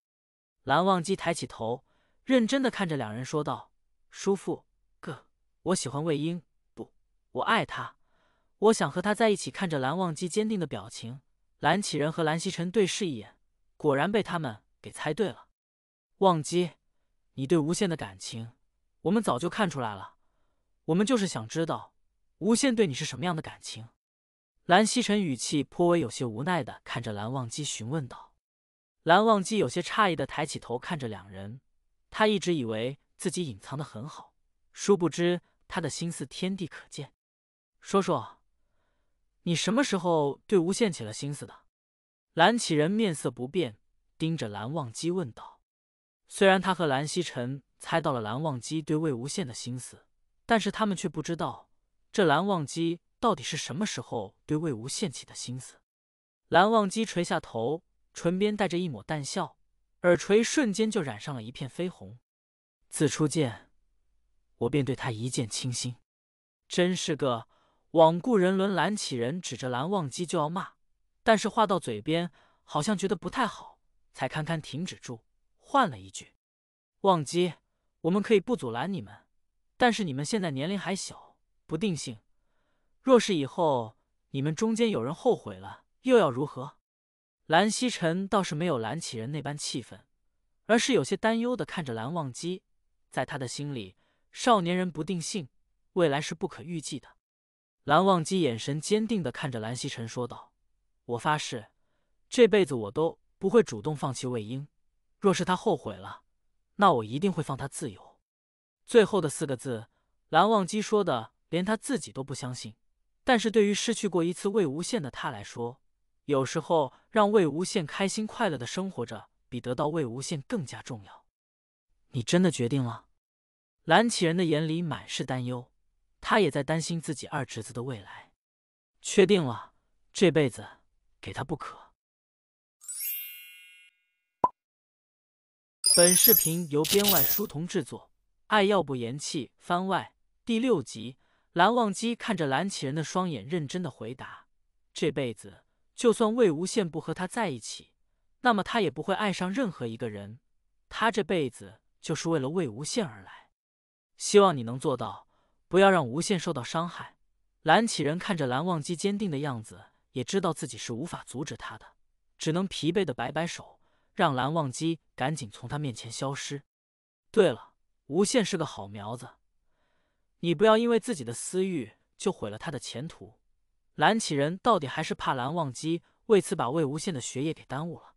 蓝忘机抬起头，认真的看着两人，说道：“叔父，哥，我喜欢魏婴，不，我爱他。我想和他在一起。”看着蓝忘机坚定的表情，蓝启仁和蓝曦臣对视一眼，果然被他们给猜对了。忘机，你对无限的感情，我们早就看出来了。我们就是想知道，无限对你是什么样的感情。蓝曦臣语气颇为有些无奈的看着蓝忘机，询问道：“蓝忘机有些诧异的抬起头看着两人，他一直以为自己隐藏的很好，殊不知他的心思天地可见。说说，你什么时候对无限起了心思的？”蓝启仁面色不变，盯着蓝忘机问道：“虽然他和蓝曦臣猜到了蓝忘机对魏无羡的心思，但是他们却不知道这蓝忘机。”到底是什么时候对魏无羡起的心思？蓝忘机垂下头，唇边带着一抹淡笑，耳垂瞬间就染上了一片绯红。自初见，我便对他一见倾心，真是个罔顾人伦！蓝起人，指着蓝忘机就要骂，但是话到嘴边，好像觉得不太好，才堪堪停止住，换了一句：“忘机，我们可以不阻拦你们，但是你们现在年龄还小，不定性。”若是以后你们中间有人后悔了，又要如何？蓝曦臣倒是没有蓝启人那般气愤，而是有些担忧的看着蓝忘机。在他的心里，少年人不定性，未来是不可预计的。蓝忘机眼神坚定的看着蓝曦臣说道：“我发誓，这辈子我都不会主动放弃魏婴。若是他后悔了，那我一定会放他自由。”最后的四个字，蓝忘机说的连他自己都不相信。但是对于失去过一次魏无羡的他来说，有时候让魏无羡开心快乐的生活着，比得到魏无羡更加重要。你真的决定了？蓝启仁的眼里满是担忧，他也在担心自己二侄子的未来。确定了，这辈子给他不可。本视频由编外书童制作，《爱要不言弃》番外第六集。蓝忘机看着蓝启人的双眼，认真的回答：“这辈子，就算魏无羡不和他在一起，那么他也不会爱上任何一个人。他这辈子就是为了魏无羡而来。希望你能做到，不要让无羡受到伤害。”蓝启人看着蓝忘机坚定的样子，也知道自己是无法阻止他的，只能疲惫的摆摆手，让蓝忘机赶紧从他面前消失。对了，无羡是个好苗子。你不要因为自己的私欲就毁了他的前途。蓝启仁到底还是怕蓝忘机为此把魏无羡的学业给耽误了。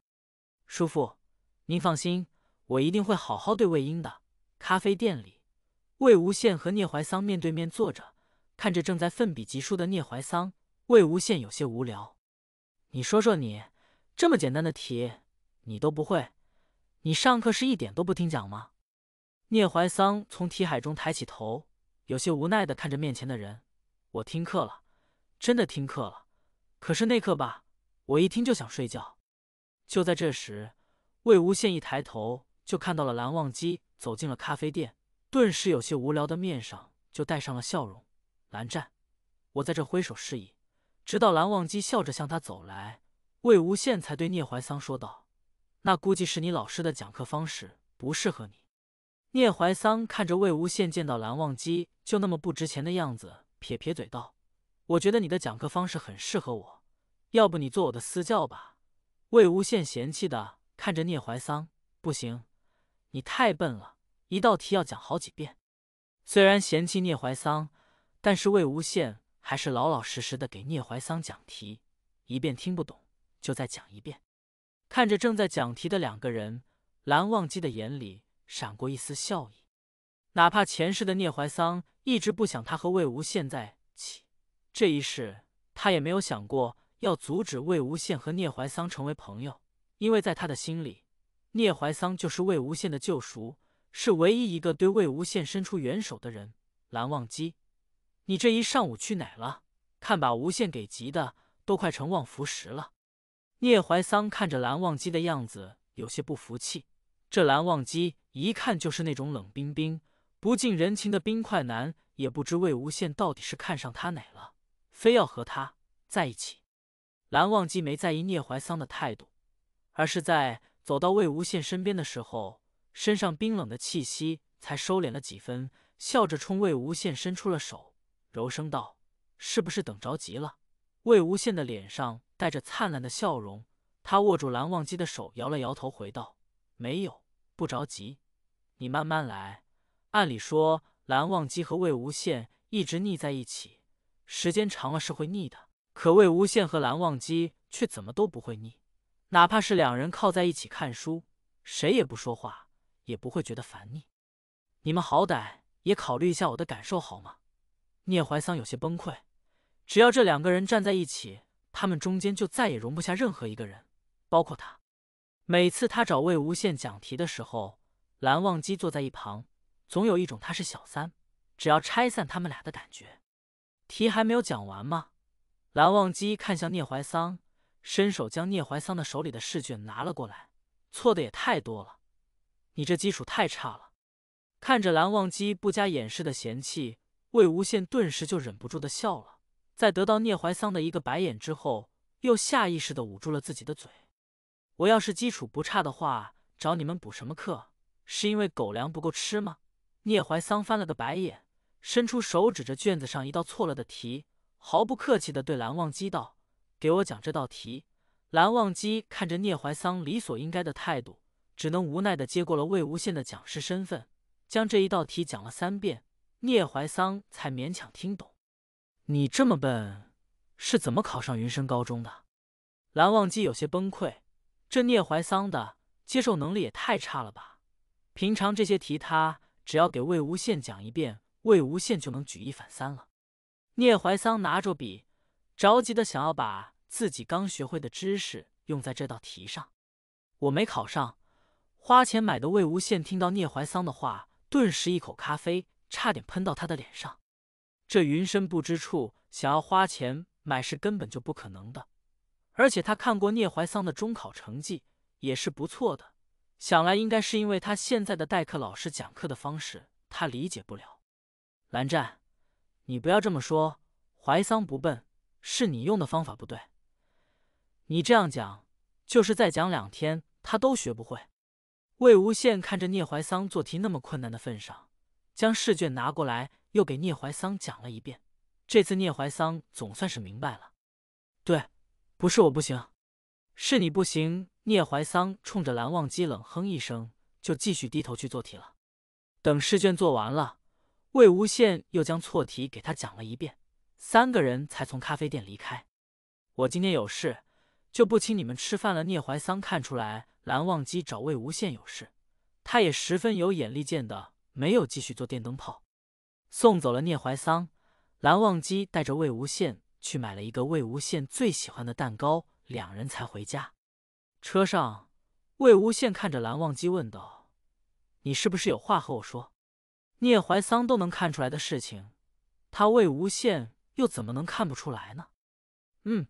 叔父，您放心，我一定会好好对魏婴的。咖啡店里，魏无羡和聂怀桑面对面坐着，看着正在奋笔疾书的聂怀桑，魏无羡有些无聊。你说说你，这么简单的题你都不会，你上课是一点都不听讲吗？聂怀桑从题海中抬起头。有些无奈的看着面前的人，我听课了，真的听课了。可是那课吧，我一听就想睡觉。就在这时，魏无羡一抬头就看到了蓝忘机走进了咖啡店，顿时有些无聊的面上就带上了笑容。蓝湛，我在这挥手示意，直到蓝忘机笑着向他走来，魏无羡才对聂怀桑说道：“那估计是你老师的讲课方式不适合你。”聂怀桑看着魏无羡，见到蓝忘机就那么不值钱的样子，撇撇嘴道：“我觉得你的讲课方式很适合我，要不你做我的私教吧？”魏无羡嫌弃的看着聂怀桑：“不行，你太笨了，一道题要讲好几遍。”虽然嫌弃聂怀桑，但是魏无羡还是老老实实的给聂怀桑讲题，一遍听不懂就再讲一遍。看着正在讲题的两个人，蓝忘机的眼里。闪过一丝笑意，哪怕前世的聂怀桑一直不想他和魏无羡在一起，这一世他也没有想过要阻止魏无羡和聂怀桑成为朋友，因为在他的心里，聂怀桑就是魏无羡的救赎，是唯一一个对魏无羡伸出援手的人。蓝忘机，你这一上午去哪了？看把无羡给急的，都快成望服石了。聂怀桑看着蓝忘机的样子，有些不服气，这蓝忘机。一看就是那种冷冰冰、不近人情的冰块男，也不知魏无羡到底是看上他哪了，非要和他在一起。蓝忘机没在意聂怀桑的态度，而是在走到魏无羡身边的时候，身上冰冷的气息才收敛了几分，笑着冲魏无羡伸出了手，柔声道：“是不是等着急了？”魏无羡的脸上带着灿烂的笑容，他握住蓝忘机的手，摇了摇头，回道：“没有，不着急。”你慢慢来。按理说，蓝忘机和魏无羡一直腻在一起，时间长了是会腻的。可魏无羡和蓝忘机却怎么都不会腻，哪怕是两人靠在一起看书，谁也不说话，也不会觉得烦腻。你们好歹也考虑一下我的感受好吗？聂怀桑有些崩溃。只要这两个人站在一起，他们中间就再也容不下任何一个人，包括他。每次他找魏无羡讲题的时候。蓝忘机坐在一旁，总有一种他是小三，只要拆散他们俩的感觉。题还没有讲完吗？蓝忘机看向聂怀桑，伸手将聂怀桑的手里的试卷拿了过来。错的也太多了，你这基础太差了。看着蓝忘机不加掩饰的嫌弃，魏无羡顿时就忍不住的笑了。在得到聂怀桑的一个白眼之后，又下意识的捂住了自己的嘴。我要是基础不差的话，找你们补什么课？是因为狗粮不够吃吗？聂怀桑翻了个白眼，伸出手指着卷子上一道错了的题，毫不客气的对蓝忘机道：“给我讲这道题。”蓝忘机看着聂怀桑理所应该的态度，只能无奈的接过了魏无羡的讲师身份，将这一道题讲了三遍，聂怀桑才勉强听懂。你这么笨，是怎么考上云深高中的？蓝忘机有些崩溃，这聂怀桑的接受能力也太差了吧！平常这些题，他只要给魏无羡讲一遍，魏无羡就能举一反三了。聂怀桑拿着笔，着急的想要把自己刚学会的知识用在这道题上。我没考上，花钱买的。魏无羡听到聂怀桑的话，顿时一口咖啡差点喷到他的脸上。这云深不知处，想要花钱买是根本就不可能的。而且他看过聂怀桑的中考成绩，也是不错的。想来应该是因为他现在的代课老师讲课的方式他理解不了。蓝湛，你不要这么说，怀桑不笨，是你用的方法不对。你这样讲，就是再讲两天他都学不会。魏无羡看着聂怀桑做题那么困难的份上，将试卷拿过来，又给聂怀桑讲了一遍。这次聂怀桑总算是明白了。对，不是我不行，是你不行。聂怀桑冲着蓝忘机冷哼一声，就继续低头去做题了。等试卷做完了，魏无羡又将错题给他讲了一遍，三个人才从咖啡店离开。我今天有事，就不请你们吃饭了。聂怀桑看出来蓝忘机找魏无羡有事，他也十分有眼力见的，没有继续做电灯泡。送走了聂怀桑，蓝忘机带着魏无羡去买了一个魏无羡最喜欢的蛋糕，两人才回家。车上，魏无羡看着蓝忘机问道：“你是不是有话和我说？”聂怀桑都能看出来的事情，他魏无羡又怎么能看不出来呢？嗯，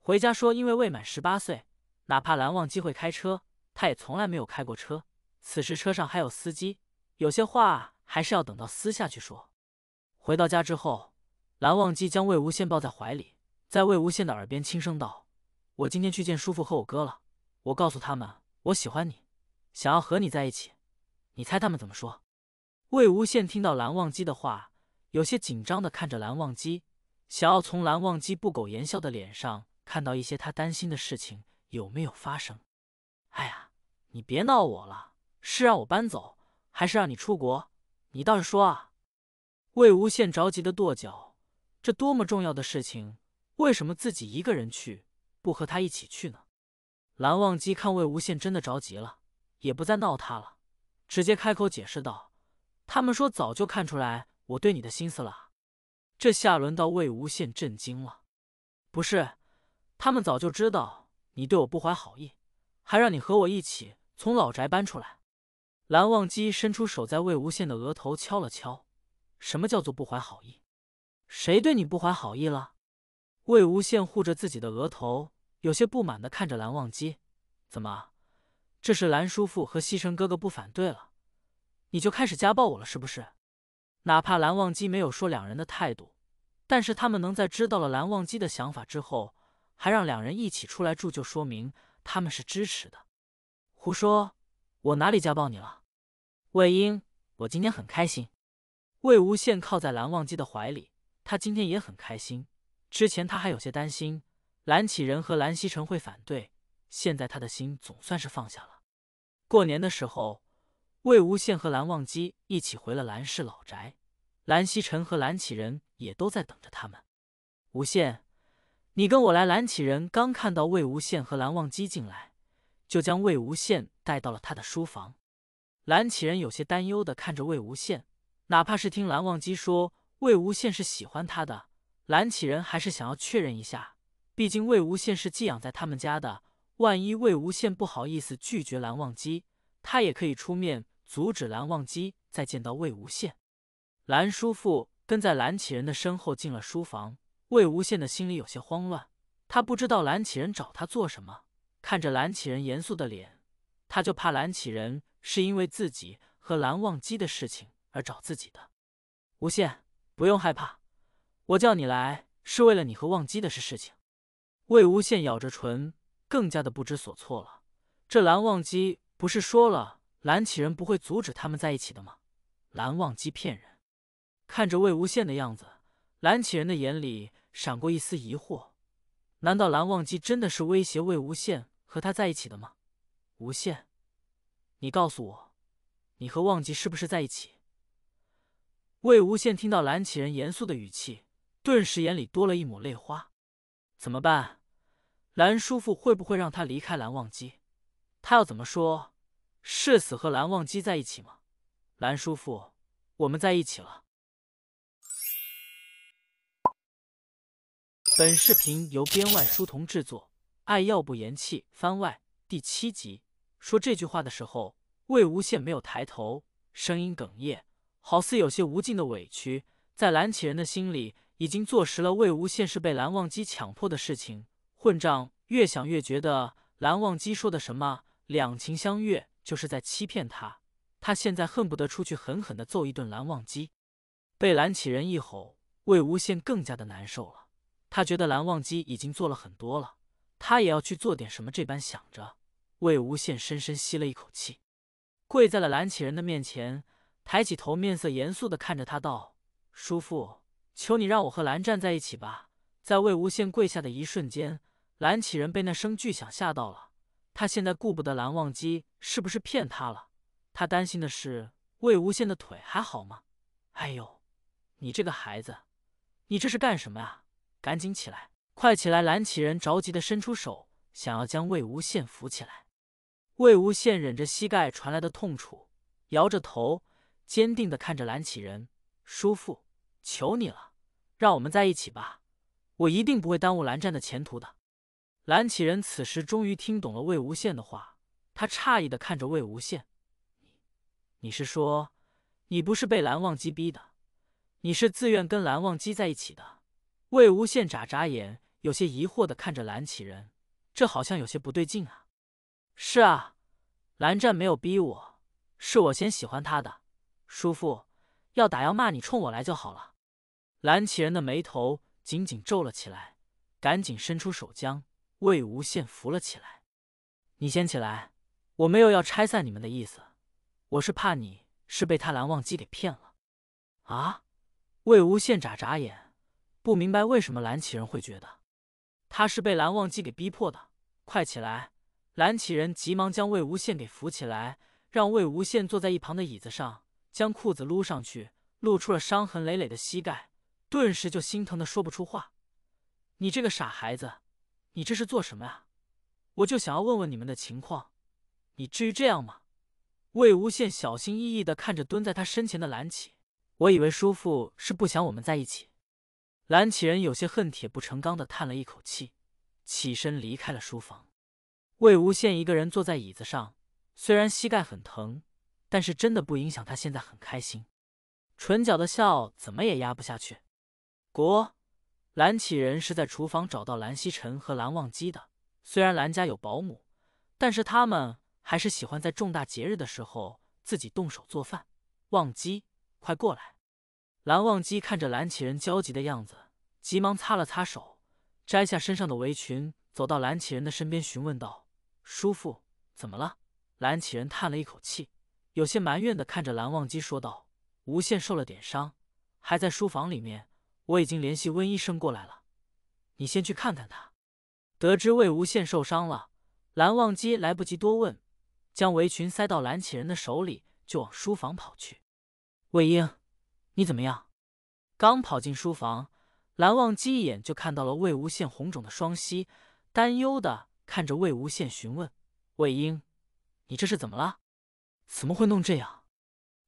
回家说，因为未满十八岁，哪怕蓝忘机会开车，他也从来没有开过车。此时车上还有司机，有些话还是要等到私下去说。回到家之后，蓝忘机将魏无羡抱在怀里，在魏无羡的耳边轻声道：“我今天去见叔父和我哥了。”我告诉他们我喜欢你，想要和你在一起，你猜他们怎么说？魏无羡听到蓝忘机的话，有些紧张的看着蓝忘机，想要从蓝忘机不苟言笑的脸上看到一些他担心的事情有没有发生。哎呀，你别闹我了，是让我搬走还是让你出国？你倒是说啊！魏无羡着急的跺脚，这多么重要的事情，为什么自己一个人去，不和他一起去呢？蓝忘机看魏无羡真的着急了，也不再闹他了，直接开口解释道：“他们说早就看出来我对你的心思了。”这下轮到魏无羡震惊了：“不是，他们早就知道你对我不怀好意，还让你和我一起从老宅搬出来。”蓝忘机伸出手，在魏无羡的额头敲了敲：“什么叫做不怀好意？谁对你不怀好意了？”魏无羡护着自己的额头。有些不满的看着蓝忘机，怎么？这是蓝叔父和西城哥哥不反对了，你就开始家暴我了是不是？哪怕蓝忘机没有说两人的态度，但是他们能在知道了蓝忘机的想法之后，还让两人一起出来住，就说明他们是支持的。胡说，我哪里家暴你了？魏婴，我今天很开心。魏无羡靠在蓝忘机的怀里，他今天也很开心。之前他还有些担心。蓝启仁和蓝曦臣会反对，现在他的心总算是放下了。过年的时候，魏无羡和蓝忘机一起回了蓝氏老宅，蓝曦臣和蓝启仁也都在等着他们。无羡，你跟我来。蓝启仁刚看到魏无羡和蓝忘机进来，就将魏无羡带到了他的书房。蓝启仁有些担忧的看着魏无羡，哪怕是听蓝忘机说魏无羡是喜欢他的，蓝启仁还是想要确认一下。毕竟魏无羡是寄养在他们家的，万一魏无羡不好意思拒绝蓝忘机，他也可以出面阻止蓝忘机再见到魏无羡。蓝叔父跟在蓝启人的身后进了书房。魏无羡的心里有些慌乱，他不知道蓝启人找他做什么。看着蓝启人严肃的脸，他就怕蓝启人是因为自己和蓝忘机的事情而找自己的。无羡，不用害怕，我叫你来是为了你和忘机的事事情。魏无羡咬着唇，更加的不知所措了。这蓝忘机不是说了，蓝启人不会阻止他们在一起的吗？蓝忘机骗人！看着魏无羡的样子，蓝启人的眼里闪过一丝疑惑：难道蓝忘机真的是威胁魏无羡和他在一起的吗？无羡，你告诉我，你和忘机是不是在一起？魏无羡听到蓝启人严肃的语气，顿时眼里多了一抹泪花。怎么办？蓝叔父会不会让他离开蓝忘机？他要怎么说，誓死和蓝忘机在一起吗？蓝叔父，我们在一起了。本视频由编外书童制作，《爱要不言弃》番外第七集。说这句话的时候，魏无羡没有抬头，声音哽咽，好似有些无尽的委屈。在蓝启仁的心里，已经坐实了魏无羡是被蓝忘机强迫的事情。混账！越想越觉得蓝忘机说的什么两情相悦就是在欺骗他。他现在恨不得出去狠狠地揍一顿蓝忘机。被蓝启仁一吼，魏无羡更加的难受了。他觉得蓝忘机已经做了很多了，他也要去做点什么。这般想着，魏无羡深深吸了一口气，跪在了蓝启仁的面前，抬起头，面色严肃地看着他道：“叔父，求你让我和蓝湛在一起吧。”在魏无羡跪下的一瞬间。蓝启仁被那声巨响吓到了，他现在顾不得蓝忘机是不是骗他了，他担心的是魏无羡的腿还好吗？哎呦，你这个孩子，你这是干什么啊？赶紧起来，快起来！蓝启仁着急地伸出手，想要将魏无羡扶起来。魏无羡忍着膝盖传来的痛楚，摇着头，坚定地看着蓝启仁：“叔父，求你了，让我们在一起吧，我一定不会耽误蓝湛的前途的。”蓝启仁此时终于听懂了魏无羡的话，他诧异的看着魏无羡：“你你是说，你不是被蓝忘机逼的，你是自愿跟蓝忘机在一起的？”魏无羡眨眨眼，有些疑惑的看着蓝启仁：“这好像有些不对劲啊。”“是啊，蓝湛没有逼我，是我先喜欢他的。”“叔父要打要骂你冲我来就好了。”蓝启仁的眉头紧紧皱了起来，赶紧伸出手将。魏无羡扶了起来，你先起来，我没有要拆散你们的意思，我是怕你是被他蓝忘机给骗了。啊！魏无羡眨眨眼，不明白为什么蓝启人会觉得他是被蓝忘机给逼迫的。快起来！蓝启人急忙将魏无羡给扶起来，让魏无羡坐在一旁的椅子上，将裤子撸上去，露出了伤痕累累的膝盖，顿时就心疼的说不出话。你这个傻孩子！你这是做什么呀？我就想要问问你们的情况，你至于这样吗？魏无羡小心翼翼的看着蹲在他身前的蓝启，我以为叔父是不想我们在一起。蓝启人有些恨铁不成钢的叹了一口气，起身离开了书房。魏无羡一个人坐在椅子上，虽然膝盖很疼，但是真的不影响他现在很开心，唇角的笑怎么也压不下去。国。蓝启仁是在厨房找到蓝曦臣和蓝忘机的。虽然蓝家有保姆，但是他们还是喜欢在重大节日的时候自己动手做饭。忘机，快过来！蓝忘机看着蓝启仁焦急的样子，急忙擦了擦手，摘下身上的围裙，走到蓝启仁的身边，询问道：“叔父，怎么了？”蓝启仁叹了一口气，有些埋怨的看着蓝忘机，说道：“无羡受了点伤，还在书房里面。”我已经联系温医生过来了，你先去看看他。得知魏无羡受伤了，蓝忘机来不及多问，将围裙塞到蓝启人的手里，就往书房跑去。魏婴，你怎么样？刚跑进书房，蓝忘机一眼就看到了魏无羡红肿的双膝，担忧的看着魏无羡询问：“魏婴，你这是怎么了？怎么会弄这样？”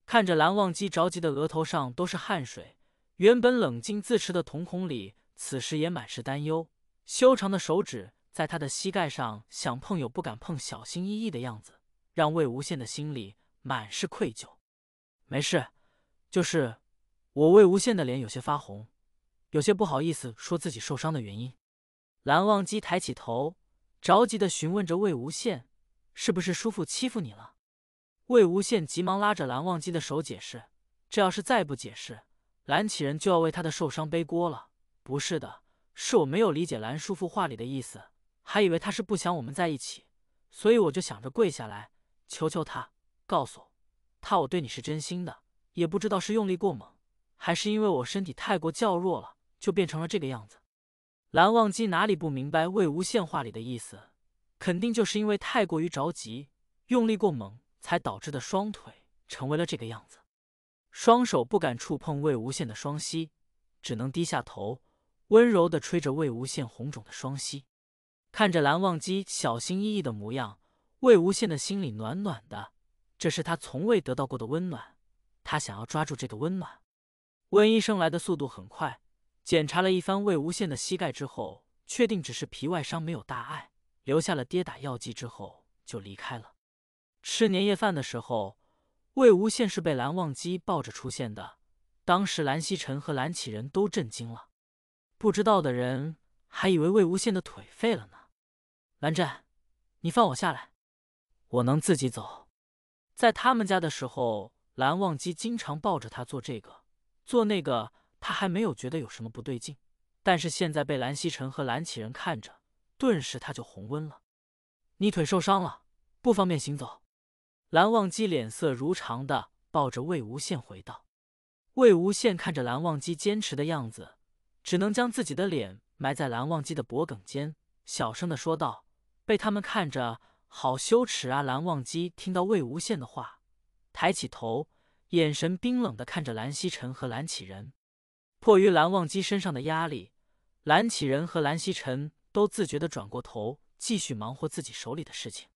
看着蓝忘机着急的额头上都是汗水。原本冷静自持的瞳孔里，此时也满是担忧。修长的手指在他的膝盖上，想碰又不敢碰，小心翼翼的样子让魏无羡的心里满是愧疚。没事，就是我魏无羡的脸有些发红，有些不好意思说自己受伤的原因。蓝忘机抬起头，着急的询问着魏无羡：“是不是叔父欺负你了？”魏无羡急忙拉着蓝忘机的手解释：“这要是再不解释……”蓝启仁就要为他的受伤背锅了，不是的，是我没有理解蓝叔父话里的意思，还以为他是不想我们在一起，所以我就想着跪下来求求他，告诉我他我对你是真心的。也不知道是用力过猛，还是因为我身体太过较弱了，就变成了这个样子。蓝忘机哪里不明白魏无羡话里的意思，肯定就是因为太过于着急，用力过猛才导致的双腿成为了这个样子。双手不敢触碰魏无羡的双膝，只能低下头，温柔的吹着魏无羡红肿的双膝。看着蓝忘机小心翼翼的模样，魏无羡的心里暖暖的，这是他从未得到过的温暖。他想要抓住这个温暖。温医生来的速度很快，检查了一番魏无羡的膝盖之后，确定只是皮外伤，没有大碍，留下了跌打药剂之后就离开了。吃年夜饭的时候。魏无羡是被蓝忘机抱着出现的，当时蓝曦臣和蓝启人都震惊了，不知道的人还以为魏无羡的腿废了呢。蓝湛，你放我下来，我能自己走。在他们家的时候，蓝忘机经常抱着他做这个做那个，他还没有觉得有什么不对劲，但是现在被蓝曦臣和蓝启人看着，顿时他就红温了。你腿受伤了，不方便行走。蓝忘机脸色如常的抱着魏无羡回道，魏无羡看着蓝忘机坚持的样子，只能将自己的脸埋在蓝忘机的脖颈间，小声的说道：“被他们看着，好羞耻啊！”蓝忘机听到魏无羡的话，抬起头，眼神冰冷的看着蓝曦臣和蓝启仁。迫于蓝忘机身上的压力，蓝启仁和蓝曦臣都自觉的转过头，继续忙活自己手里的事情。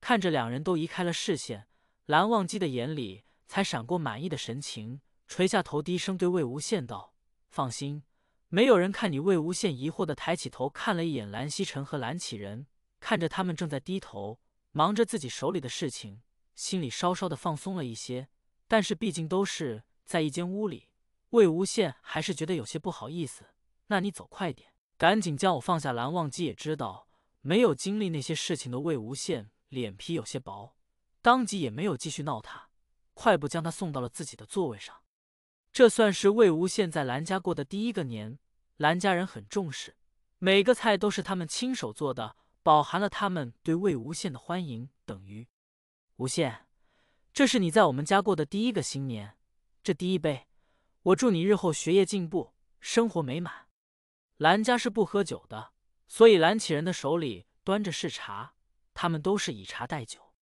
看着两人都移开了视线，蓝忘机的眼里才闪过满意的神情，垂下头，低声对魏无羡道：“放心，没有人看你。”魏无羡疑惑的抬起头看了一眼蓝曦臣和蓝启仁，看着他们正在低头忙着自己手里的事情，心里稍稍的放松了一些。但是毕竟都是在一间屋里，魏无羡还是觉得有些不好意思。那你走快点，赶紧将我放下。蓝忘机也知道，没有经历那些事情的魏无羡。脸皮有些薄，当即也没有继续闹他，快步将他送到了自己的座位上。这算是魏无羡在兰家过的第一个年，兰家人很重视，每个菜都是他们亲手做的，饱含了他们对魏无羡的欢迎。等于，无羡，这是你在我们家过的第一个新年，这第一杯，我祝你日后学业进步，生活美满。兰家是不喝酒的，所以蓝起人的手里端着是茶。他们都是以茶代酒。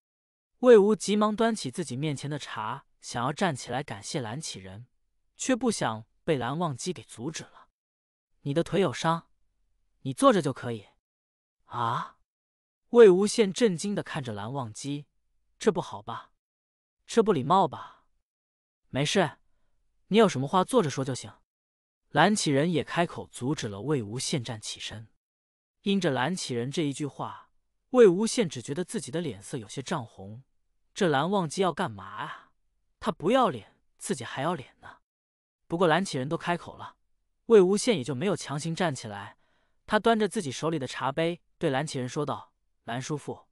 魏无急忙端起自己面前的茶，想要站起来感谢蓝启人，却不想被蓝忘机给阻止了。你的腿有伤，你坐着就可以。啊！魏无羡震惊的看着蓝忘机，这不好吧？这不礼貌吧？没事，你有什么话坐着说就行。蓝启人也开口阻止了魏无羡站起身。因着蓝启人这一句话。魏无羡只觉得自己的脸色有些涨红，这蓝忘机要干嘛啊？他不要脸，自己还要脸呢。不过蓝启人都开口了，魏无羡也就没有强行站起来。他端着自己手里的茶杯，对蓝启仁说道：“蓝叔父，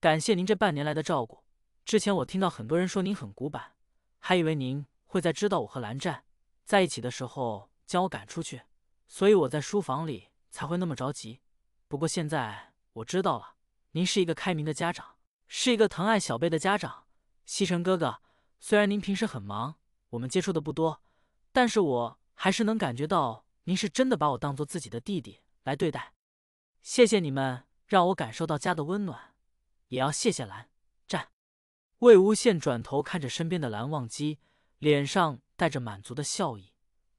感谢您这半年来的照顾。之前我听到很多人说您很古板，还以为您会在知道我和蓝湛在一起的时候将我赶出去，所以我在书房里才会那么着急。不过现在我知道了。”您是一个开明的家长，是一个疼爱小辈的家长。西城哥哥，虽然您平时很忙，我们接触的不多，但是我还是能感觉到您是真的把我当做自己的弟弟来对待。谢谢你们让我感受到家的温暖，也要谢谢蓝湛。魏无羡转头看着身边的蓝忘机，脸上带着满足的笑意。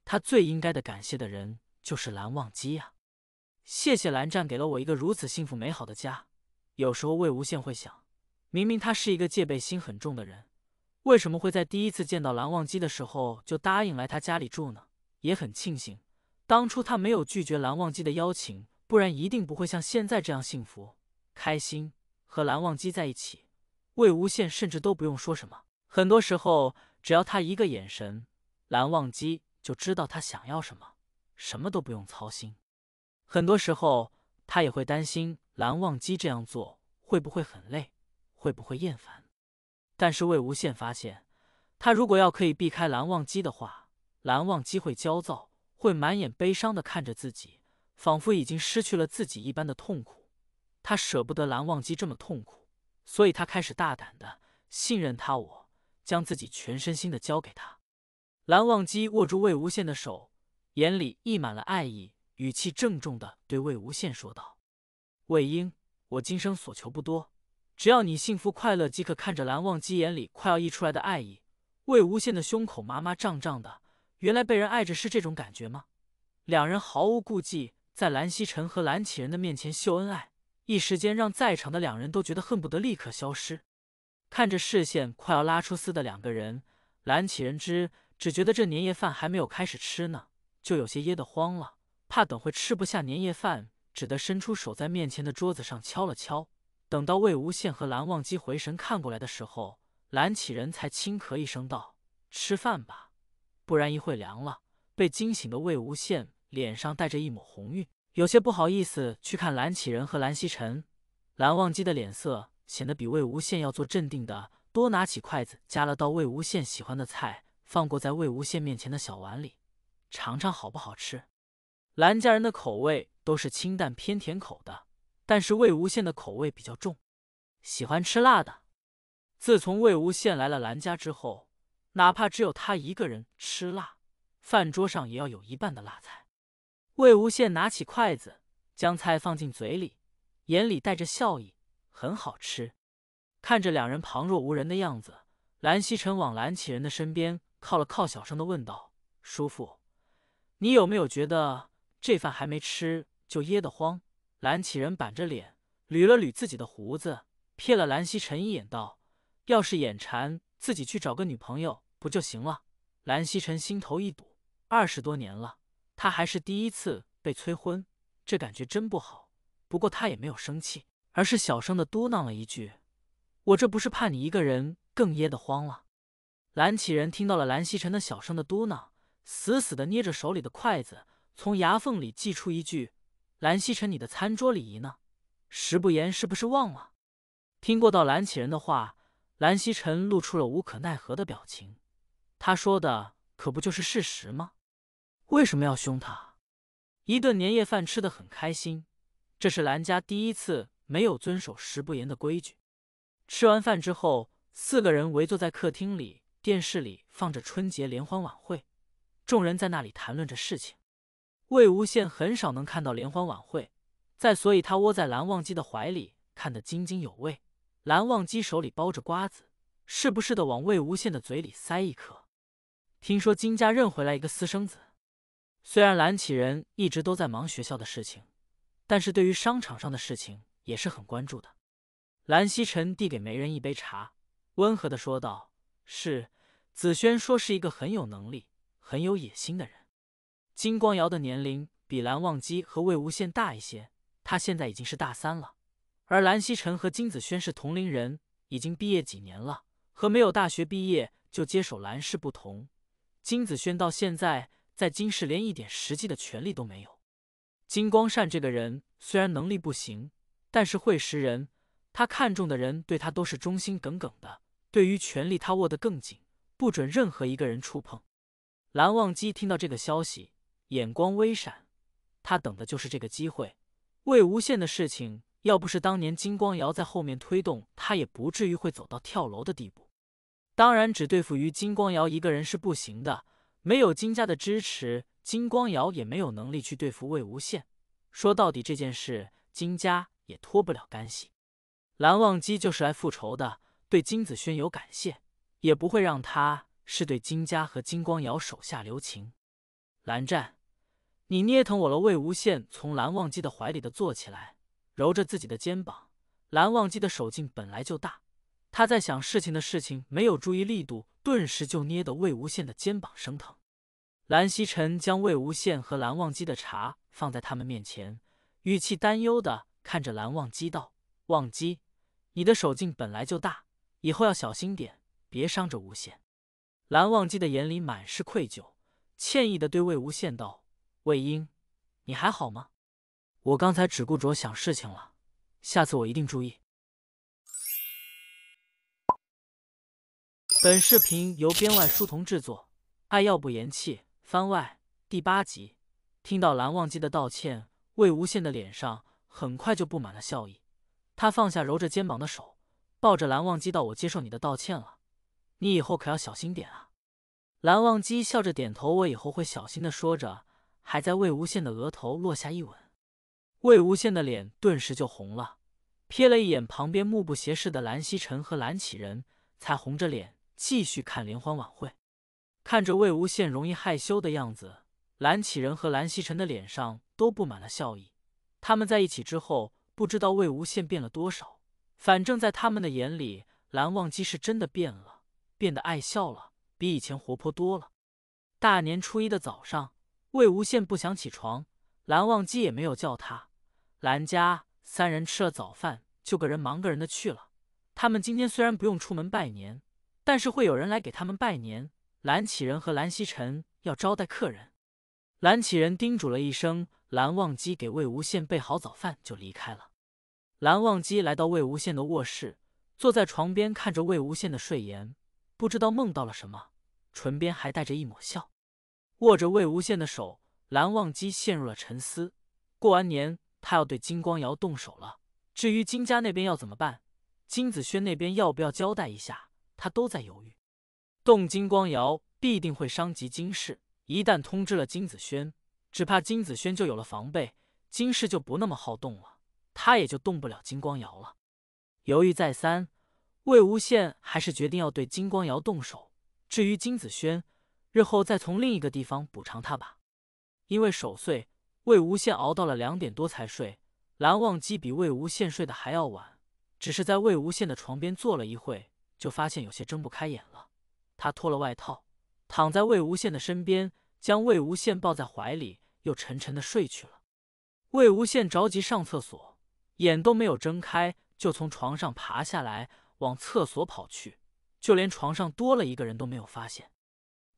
他最应该的感谢的人就是蓝忘机呀。谢谢蓝湛给了我一个如此幸福美好的家。有时候，魏无羡会想，明明他是一个戒备心很重的人，为什么会在第一次见到蓝忘机的时候就答应来他家里住呢？也很庆幸，当初他没有拒绝蓝忘机的邀请，不然一定不会像现在这样幸福开心。和蓝忘机在一起，魏无羡甚至都不用说什么，很多时候，只要他一个眼神，蓝忘机就知道他想要什么，什么都不用操心。很多时候。他也会担心蓝忘机这样做会不会很累，会不会厌烦？但是魏无羡发现，他如果要可以避开蓝忘机的话，蓝忘机会焦躁，会满眼悲伤的看着自己，仿佛已经失去了自己一般的痛苦。他舍不得蓝忘机这么痛苦，所以他开始大胆的信任他，我将自己全身心的交给他。蓝忘机握住魏无羡的手，眼里溢满了爱意。语气郑重地对魏无羡说道：“魏婴，我今生所求不多，只要你幸福快乐即可。”看着蓝忘机眼里快要溢出来的爱意，魏无羡的胸口麻麻胀胀的，原来被人爱着是这种感觉吗？两人毫无顾忌，在蓝曦臣和蓝启人的面前秀恩爱，一时间让在场的两人都觉得恨不得立刻消失。看着视线快要拉出丝的两个人，蓝启人之只觉得这年夜饭还没有开始吃呢，就有些噎得慌了。怕等会吃不下年夜饭，只得伸出手在面前的桌子上敲了敲。等到魏无羡和蓝忘机回神看过来的时候，蓝启人才轻咳一声道：“吃饭吧，不然一会凉了。”被惊醒的魏无羡脸上带着一抹红晕，有些不好意思去看蓝启仁和蓝曦臣。蓝忘机的脸色显得比魏无羡要做镇定的多，拿起筷子夹了道魏无羡喜欢的菜，放过在魏无羡面前的小碗里，尝尝好不好吃。兰家人的口味都是清淡偏甜口的，但是魏无羡的口味比较重，喜欢吃辣的。自从魏无羡来了兰家之后，哪怕只有他一个人吃辣，饭桌上也要有一半的辣菜。魏无羡拿起筷子，将菜放进嘴里，眼里带着笑意，很好吃。看着两人旁若无人的样子，蓝曦臣往蓝启人的身边靠了靠，小声的问道：“叔父，你有没有觉得？”这饭还没吃就噎得慌，蓝启仁板着脸，捋了捋自己的胡子，瞥了蓝曦臣一眼，道：“要是眼馋，自己去找个女朋友不就行了？”蓝曦臣心头一堵，二十多年了，他还是第一次被催婚，这感觉真不好。不过他也没有生气，而是小声的嘟囔了一句：“我这不是怕你一个人更噎得慌了。”蓝启仁听到了蓝曦臣的小声的嘟囔，死死的捏着手里的筷子。从牙缝里挤出一句：“蓝曦臣，你的餐桌礼仪呢？食不言是不是忘了？”听过到蓝启仁的话，蓝曦臣露出了无可奈何的表情。他说的可不就是事实吗？为什么要凶他？一顿年夜饭吃的很开心，这是蓝家第一次没有遵守食不言的规矩。吃完饭之后，四个人围坐在客厅里，电视里放着春节联欢晚会，众人在那里谈论着事情。魏无羡很少能看到联欢晚会，在，所以他窝在蓝忘机的怀里看得津津有味。蓝忘机手里包着瓜子，时不时的往魏无羡的嘴里塞一颗。听说金家认回来一个私生子。虽然蓝启仁一直都在忙学校的事情，但是对于商场上的事情也是很关注的。蓝曦臣递给媒人一杯茶，温和的说道：“是，紫萱说是一个很有能力、很有野心的人。”金光瑶的年龄比蓝忘机和魏无羡大一些，他现在已经是大三了。而蓝曦臣和金子轩是同龄人，已经毕业几年了。和没有大学毕业就接手蓝氏不同，金子轩到现在在金氏连一点实际的权利都没有。金光善这个人虽然能力不行，但是会识人，他看中的人对他都是忠心耿耿的。对于权力，他握得更紧，不准任何一个人触碰。蓝忘机听到这个消息。眼光微闪，他等的就是这个机会。魏无羡的事情，要不是当年金光瑶在后面推动，他也不至于会走到跳楼的地步。当然，只对付于金光瑶一个人是不行的，没有金家的支持，金光瑶也没有能力去对付魏无羡。说到底，这件事金家也脱不了干系。蓝忘机就是来复仇的，对金子轩有感谢，也不会让他是对金家和金光瑶手下留情。蓝湛。你捏疼我了，魏无羡从蓝忘机的怀里的坐起来，揉着自己的肩膀。蓝忘机的手劲本来就大，他在想事情的事情没有注意力度，顿时就捏得魏无羡的肩膀生疼。蓝曦臣将魏无羡和蓝忘机的茶放在他们面前，语气担忧的看着蓝忘机道：“忘机，你的手劲本来就大，以后要小心点，别伤着无羡。”蓝忘机的眼里满是愧疚，歉意的对魏无羡道。魏婴，你还好吗？我刚才只顾着想事情了，下次我一定注意。本视频由编外书童制作，《爱要不言弃》番外第八集。听到蓝忘机的道歉，魏无羡的脸上很快就布满了笑意。他放下揉着肩膀的手，抱着蓝忘机道：“我接受你的道歉了，你以后可要小心点啊。”蓝忘机笑着点头：“我以后会小心的。”说着。还在魏无羡的额头落下一吻，魏无羡的脸顿时就红了，瞥了一眼旁边目不斜视的蓝曦臣和蓝启仁，才红着脸继续看联欢晚会。看着魏无羡容易害羞的样子，蓝启仁和蓝曦臣的脸上都布满了笑意。他们在一起之后，不知道魏无羡变了多少，反正，在他们的眼里，蓝忘机是真的变了，变得爱笑了，比以前活泼多了。大年初一的早上。魏无羡不想起床，蓝忘机也没有叫他。蓝家三人吃了早饭，就个人忙个人的去了。他们今天虽然不用出门拜年，但是会有人来给他们拜年。蓝启仁和蓝曦臣要招待客人，蓝启仁叮嘱了一声，蓝忘机给魏无羡备好早饭就离开了。蓝忘机来到魏无羡的卧室，坐在床边看着魏无羡的睡颜，不知道梦到了什么，唇边还带着一抹笑。握着魏无羡的手，蓝忘机陷入了沉思。过完年，他要对金光瑶动手了。至于金家那边要怎么办，金子轩那边要不要交代一下，他都在犹豫。动金光瑶必定会伤及金氏，一旦通知了金子轩，只怕金子轩就有了防备，金氏就不那么好动了，他也就动不了金光瑶了。犹豫再三，魏无羡还是决定要对金光瑶动手。至于金子轩，日后再从另一个地方补偿他吧。因为守岁，魏无羡熬到了两点多才睡。蓝忘机比魏无羡睡得还要晚，只是在魏无羡的床边坐了一会，就发现有些睁不开眼了。他脱了外套，躺在魏无羡的身边，将魏无羡抱在怀里，又沉沉的睡去了。魏无羡着急上厕所，眼都没有睁开，就从床上爬下来往厕所跑去，就连床上多了一个人都没有发现。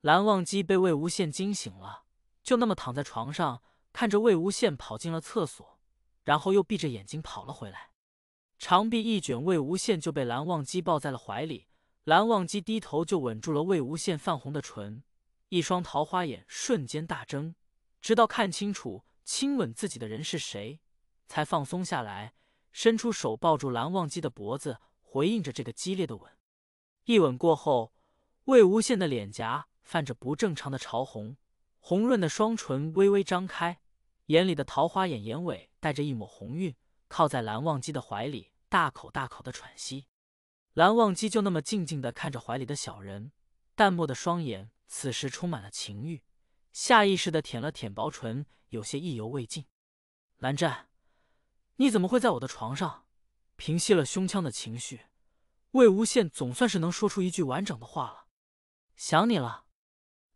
蓝忘机被魏无羡惊醒了，就那么躺在床上看着魏无羡跑进了厕所，然后又闭着眼睛跑了回来。长臂一卷，魏无羡就被蓝忘机抱在了怀里。蓝忘机低头就吻住了魏无羡泛红的唇，一双桃花眼瞬间大睁，直到看清楚亲吻自己的人是谁，才放松下来，伸出手抱住蓝忘机的脖子，回应着这个激烈的吻。一吻过后，魏无羡的脸颊。泛着不正常的潮红，红润的双唇微微张开，眼里的桃花眼眼尾带着一抹红晕，靠在蓝忘机的怀里，大口大口的喘息。蓝忘机就那么静静的看着怀里的小人，淡漠的双眼此时充满了情欲，下意识的舔了舔薄唇，有些意犹未尽。蓝湛，你怎么会在我的床上？平息了胸腔的情绪，魏无羡总算是能说出一句完整的话了。想你了。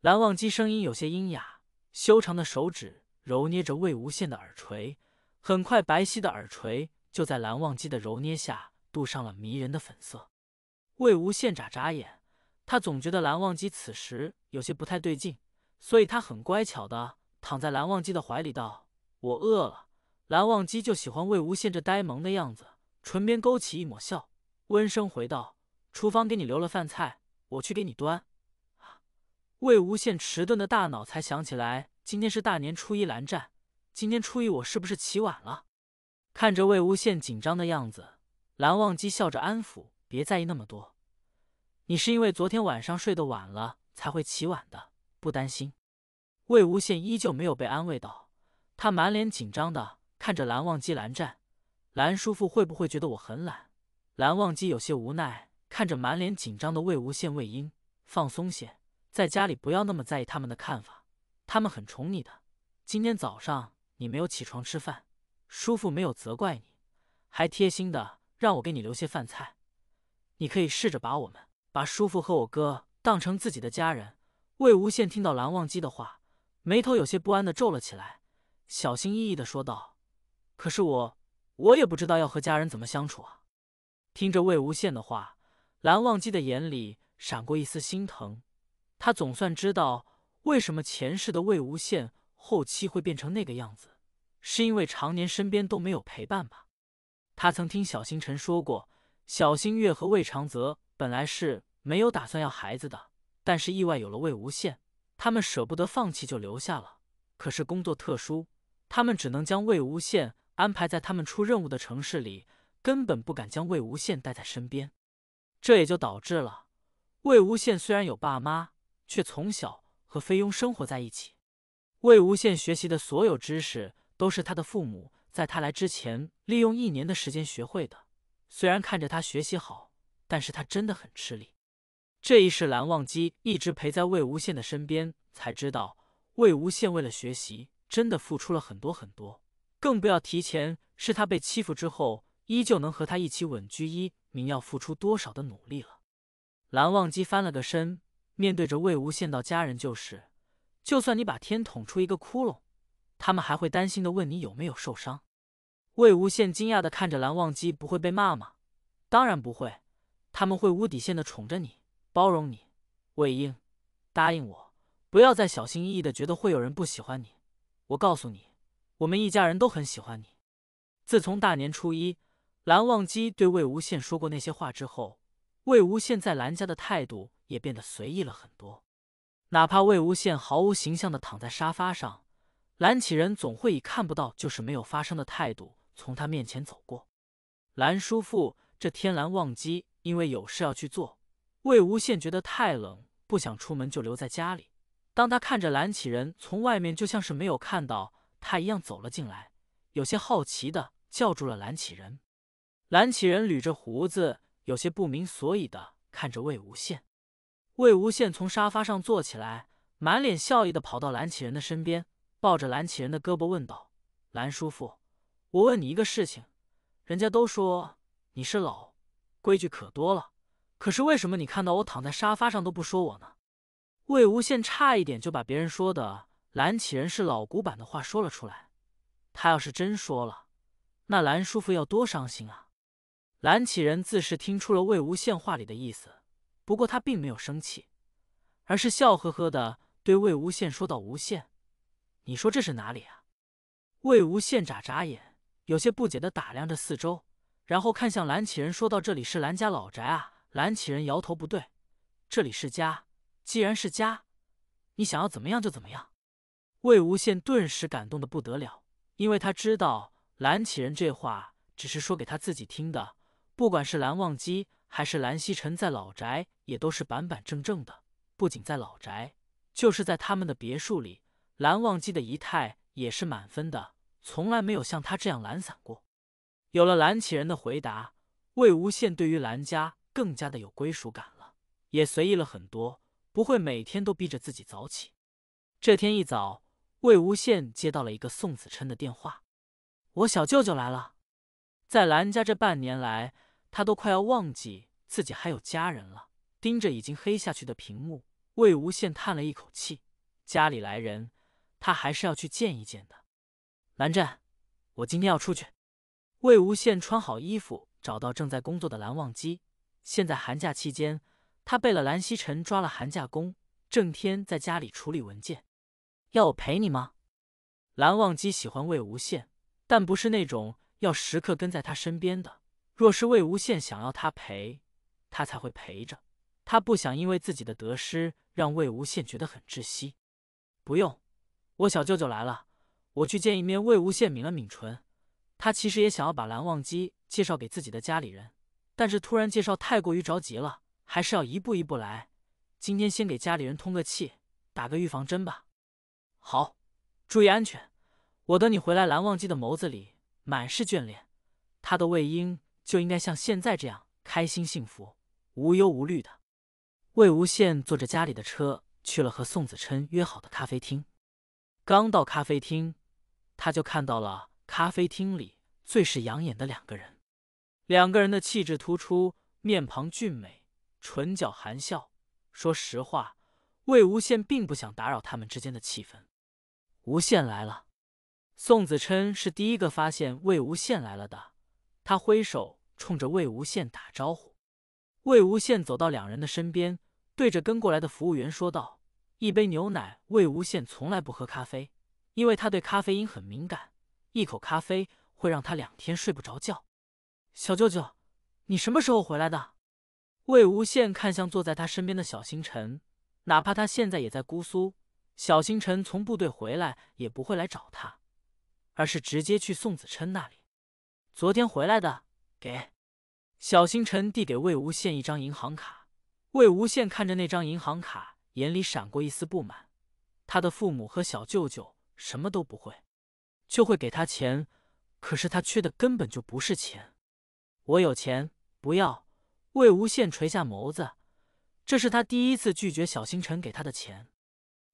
蓝忘机声音有些阴哑，修长的手指揉捏着魏无羡的耳垂，很快，白皙的耳垂就在蓝忘机的揉捏下镀上了迷人的粉色。魏无羡眨眨眼，他总觉得蓝忘机此时有些不太对劲，所以他很乖巧地躺在蓝忘机的怀里，道：“我饿了。”蓝忘机就喜欢魏无羡这呆萌的样子，唇边勾起一抹笑，温声回道：“厨房给你留了饭菜，我去给你端。”魏无羡迟钝的大脑才想起来，今天是大年初一，蓝湛，今天初一我是不是起晚了？看着魏无羡紧张的样子，蓝忘机笑着安抚：“别在意那么多，你是因为昨天晚上睡得晚了才会起晚的，不担心。”魏无羡依旧没有被安慰到，他满脸紧张的看着蓝忘机、蓝湛、蓝叔父，会不会觉得我很懒？蓝忘机有些无奈，看着满脸紧张的魏无羡、魏婴，放松些。在家里不要那么在意他们的看法，他们很宠你的。今天早上你没有起床吃饭，叔父没有责怪你，还贴心的让我给你留些饭菜。你可以试着把我们，把叔父和我哥当成自己的家人。魏无羡听到蓝忘机的话，眉头有些不安的皱了起来，小心翼翼的说道：“可是我，我也不知道要和家人怎么相处啊。”听着魏无羡的话，蓝忘机的眼里闪过一丝心疼。他总算知道为什么前世的魏无羡后期会变成那个样子，是因为常年身边都没有陪伴吧？他曾听小星辰说过，小星月和魏长泽本来是没有打算要孩子的，但是意外有了魏无羡，他们舍不得放弃，就留下了。可是工作特殊，他们只能将魏无羡安排在他们出任务的城市里，根本不敢将魏无羡带在身边。这也就导致了魏无羡虽然有爸妈。却从小和菲佣生活在一起。魏无羡学习的所有知识都是他的父母在他来之前利用一年的时间学会的。虽然看着他学习好，但是他真的很吃力。这一世蓝忘机一直陪在魏无羡的身边，才知道魏无羡为了学习真的付出了很多很多。更不要提前是他被欺负之后，依旧能和他一起稳居一明，要付出多少的努力了。蓝忘机翻了个身。面对着魏无羡，到家人就是，就算你把天捅出一个窟窿，他们还会担心的问你有没有受伤。魏无羡惊讶的看着蓝忘机，不会被骂吗？当然不会，他们会无底线的宠着你，包容你。魏婴，答应我，不要再小心翼翼的觉得会有人不喜欢你。我告诉你，我们一家人都很喜欢你。自从大年初一蓝忘机对魏无羡说过那些话之后，魏无羡在蓝家的态度。也变得随意了很多，哪怕魏无羡毫无形象的躺在沙发上，蓝启人总会以看不到就是没有发生的态度从他面前走过。蓝叔父这天蓝忘机因为有事要去做，魏无羡觉得太冷不想出门就留在家里。当他看着蓝启人从外面就像是没有看到他一样走了进来，有些好奇的叫住了蓝启人。蓝启人捋着胡子，有些不明所以的看着魏无羡。魏无羡从沙发上坐起来，满脸笑意地跑到蓝启人的身边，抱着蓝启人的胳膊问道：“蓝叔父，我问你一个事情，人家都说你是老规矩可多了，可是为什么你看到我躺在沙发上都不说我呢？”魏无羡差一点就把别人说的蓝启人是老古板的话说了出来，他要是真说了，那蓝叔父要多伤心啊！蓝启人自是听出了魏无羡话里的意思。不过他并没有生气，而是笑呵呵的对魏无羡说道：“无羡，你说这是哪里啊？”魏无羡眨眨眼，有些不解的打量着四周，然后看向蓝启仁，说道：“这里是蓝家老宅啊。”蓝启仁摇头：“不对，这里是家。既然是家，你想要怎么样就怎么样。”魏无羡顿时感动的不得了，因为他知道蓝启仁这话只是说给他自己听的，不管是蓝忘机。还是蓝曦臣在老宅也都是板板正正的，不仅在老宅，就是在他们的别墅里，蓝忘机的仪态也是满分的，从来没有像他这样懒散过。有了蓝启仁的回答，魏无羡对于蓝家更加的有归属感了，也随意了很多，不会每天都逼着自己早起。这天一早，魏无羡接到了一个宋子琛的电话：“我小舅舅来了，在蓝家这半年来。”他都快要忘记自己还有家人了，盯着已经黑下去的屏幕，魏无羡叹了一口气。家里来人，他还是要去见一见的。蓝湛，我今天要出去。魏无羡穿好衣服，找到正在工作的蓝忘机。现在寒假期间，他被了蓝曦臣抓了寒假工，整天在家里处理文件。要我陪你吗？蓝忘机喜欢魏无羡，但不是那种要时刻跟在他身边的。若是魏无羡想要他陪，他才会陪着。他不想因为自己的得失让魏无羡觉得很窒息。不用，我小舅舅来了，我去见一面魏无羡。抿了抿唇，他其实也想要把蓝忘机介绍给自己的家里人，但是突然介绍太过于着急了，还是要一步一步来。今天先给家里人通个气，打个预防针吧。好，注意安全，我等你回来。蓝忘机的眸子里满是眷恋，他的魏婴。就应该像现在这样开心、幸福、无忧无虑的。魏无羡坐着家里的车去了和宋子琛约好的咖啡厅。刚到咖啡厅，他就看到了咖啡厅里最是养眼的两个人。两个人的气质突出，面庞俊美，唇角含笑。说实话，魏无羡并不想打扰他们之间的气氛。无羡来了，宋子琛是第一个发现魏无羡来了的。他挥手冲着魏无羡打招呼，魏无羡走到两人的身边，对着跟过来的服务员说道：“一杯牛奶。”魏无羡从来不喝咖啡，因为他对咖啡因很敏感，一口咖啡会让他两天睡不着觉。小舅舅，你什么时候回来的？魏无羡看向坐在他身边的小星辰，哪怕他现在也在姑苏，小星辰从部队回来也不会来找他，而是直接去宋子琛那里。昨天回来的，给小星辰递给魏无羡一张银行卡。魏无羡看着那张银行卡，眼里闪过一丝不满。他的父母和小舅舅什么都不会，就会给他钱。可是他缺的根本就不是钱。我有钱，不要。魏无羡垂下眸子，这是他第一次拒绝小星辰给他的钱。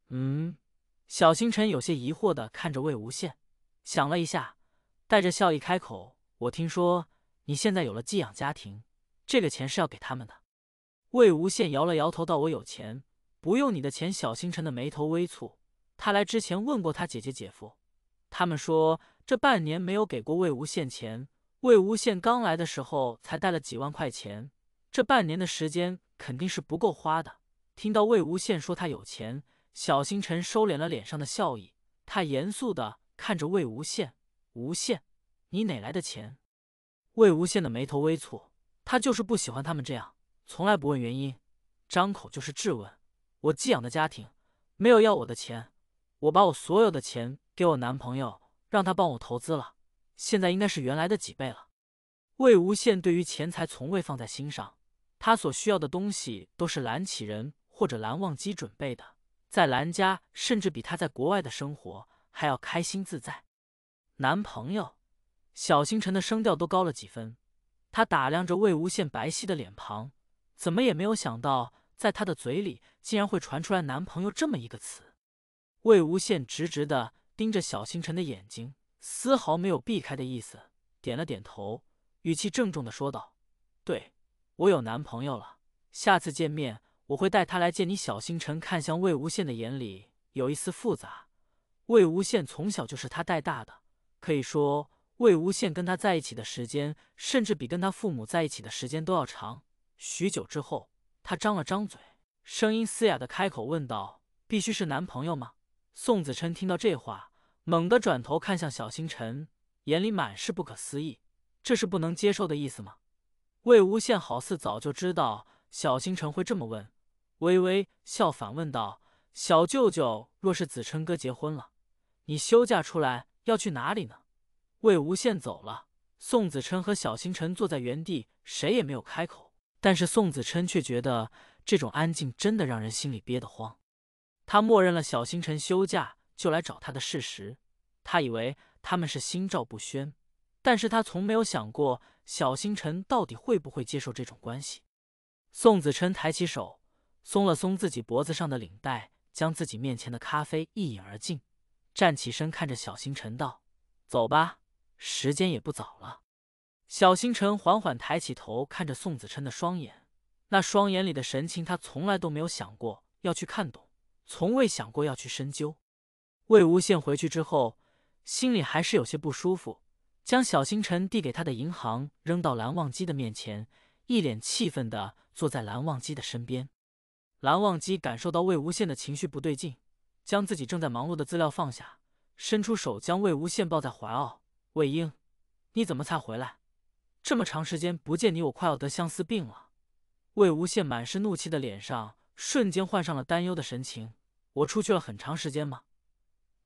嗯，小星辰有些疑惑的看着魏无羡，想了一下，带着笑意开口。我听说你现在有了寄养家庭，这个钱是要给他们的。魏无羡摇了摇头，道：“我有钱，不用你的钱。”小星辰的眉头微蹙。他来之前问过他姐姐、姐夫，他们说这半年没有给过魏无羡钱。魏无羡刚来的时候才带了几万块钱，这半年的时间肯定是不够花的。听到魏无羡说他有钱，小星辰收敛了脸上的笑意，他严肃的看着魏无羡，无羡。你哪来的钱？魏无羡的眉头微蹙，他就是不喜欢他们这样，从来不问原因，张口就是质问。我寄养的家庭没有要我的钱，我把我所有的钱给我男朋友，让他帮我投资了，现在应该是原来的几倍了。魏无羡对于钱财从未放在心上，他所需要的东西都是蓝启仁或者蓝忘机准备的，在蓝家甚至比他在国外的生活还要开心自在。男朋友？小星辰的声调都高了几分，他打量着魏无羡白皙的脸庞，怎么也没有想到，在他的嘴里竟然会传出来“男朋友”这么一个词。魏无羡直直的盯着小星辰的眼睛，丝毫没有避开的意思，点了点头，语气郑重的说道：“对我有男朋友了，下次见面我会带他来见你。”小星辰看向魏无羡的眼里有一丝复杂。魏无羡从小就是他带大的，可以说。魏无羡跟他在一起的时间，甚至比跟他父母在一起的时间都要长。许久之后，他张了张嘴，声音嘶哑的开口问道：“必须是男朋友吗？”宋子琛听到这话，猛地转头看向小星辰，眼里满是不可思议：“这是不能接受的意思吗？”魏无羡好似早就知道小星辰会这么问，微微笑反问道：“小舅舅，若是子琛哥结婚了，你休假出来要去哪里呢？”魏无羡走了，宋子琛和小星辰坐在原地，谁也没有开口。但是宋子琛却觉得这种安静真的让人心里憋得慌。他默认了小星辰休假就来找他的事实，他以为他们是心照不宣，但是他从没有想过小星辰到底会不会接受这种关系。宋子琛抬起手，松了松自己脖子上的领带，将自己面前的咖啡一饮而尽，站起身看着小星辰道：“走吧。”时间也不早了，小星辰缓缓抬起头，看着宋子琛的双眼，那双眼里的神情，他从来都没有想过要去看懂，从未想过要去深究。魏无羡回去之后，心里还是有些不舒服，将小星辰递给他的银行扔到蓝忘机的面前，一脸气愤的坐在蓝忘机的身边。蓝忘机感受到魏无羡的情绪不对劲，将自己正在忙碌的资料放下，伸出手将魏无羡抱在怀傲。魏婴，你怎么才回来？这么长时间不见你，我快要得相思病了。魏无羡满是怒气的脸上瞬间换上了担忧的神情。我出去了很长时间吗？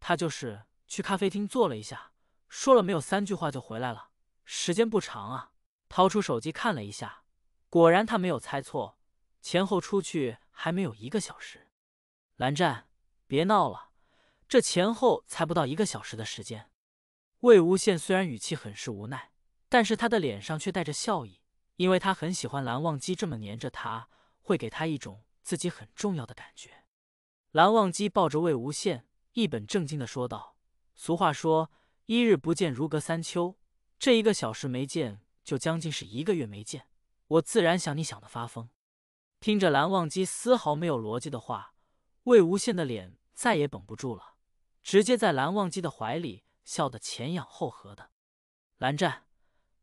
他就是去咖啡厅坐了一下，说了没有三句话就回来了，时间不长啊。掏出手机看了一下，果然他没有猜错，前后出去还没有一个小时。蓝湛，别闹了，这前后才不到一个小时的时间。魏无羡虽然语气很是无奈，但是他的脸上却带着笑意，因为他很喜欢蓝忘机这么黏着他，会给他一种自己很重要的感觉。蓝忘机抱着魏无羡，一本正经的说道：“俗话说，一日不见如隔三秋，这一个小时没见，就将近是一个月没见，我自然想你想的发疯。”听着蓝忘机丝毫没有逻辑的话，魏无羡的脸再也绷不住了，直接在蓝忘机的怀里。笑得前仰后合的，蓝湛，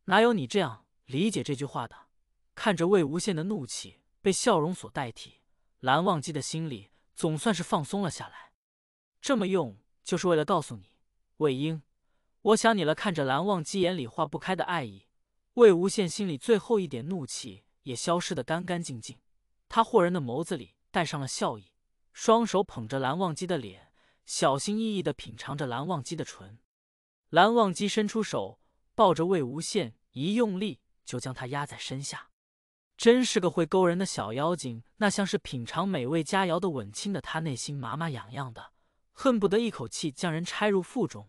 哪有你这样理解这句话的？看着魏无羡的怒气被笑容所代替，蓝忘机的心里总算是放松了下来。这么用就是为了告诉你，魏婴，我想你了。看着蓝忘机眼里化不开的爱意，魏无羡心里最后一点怒气也消失得干干净净。他惑人的眸子里带上了笑意，双手捧着蓝忘机的脸，小心翼翼地品尝着蓝忘机的唇。蓝忘机伸出手，抱着魏无羡，一用力就将他压在身下。真是个会勾人的小妖精！那像是品尝美味佳肴的吻亲的他，内心麻麻痒痒的，恨不得一口气将人拆入腹中。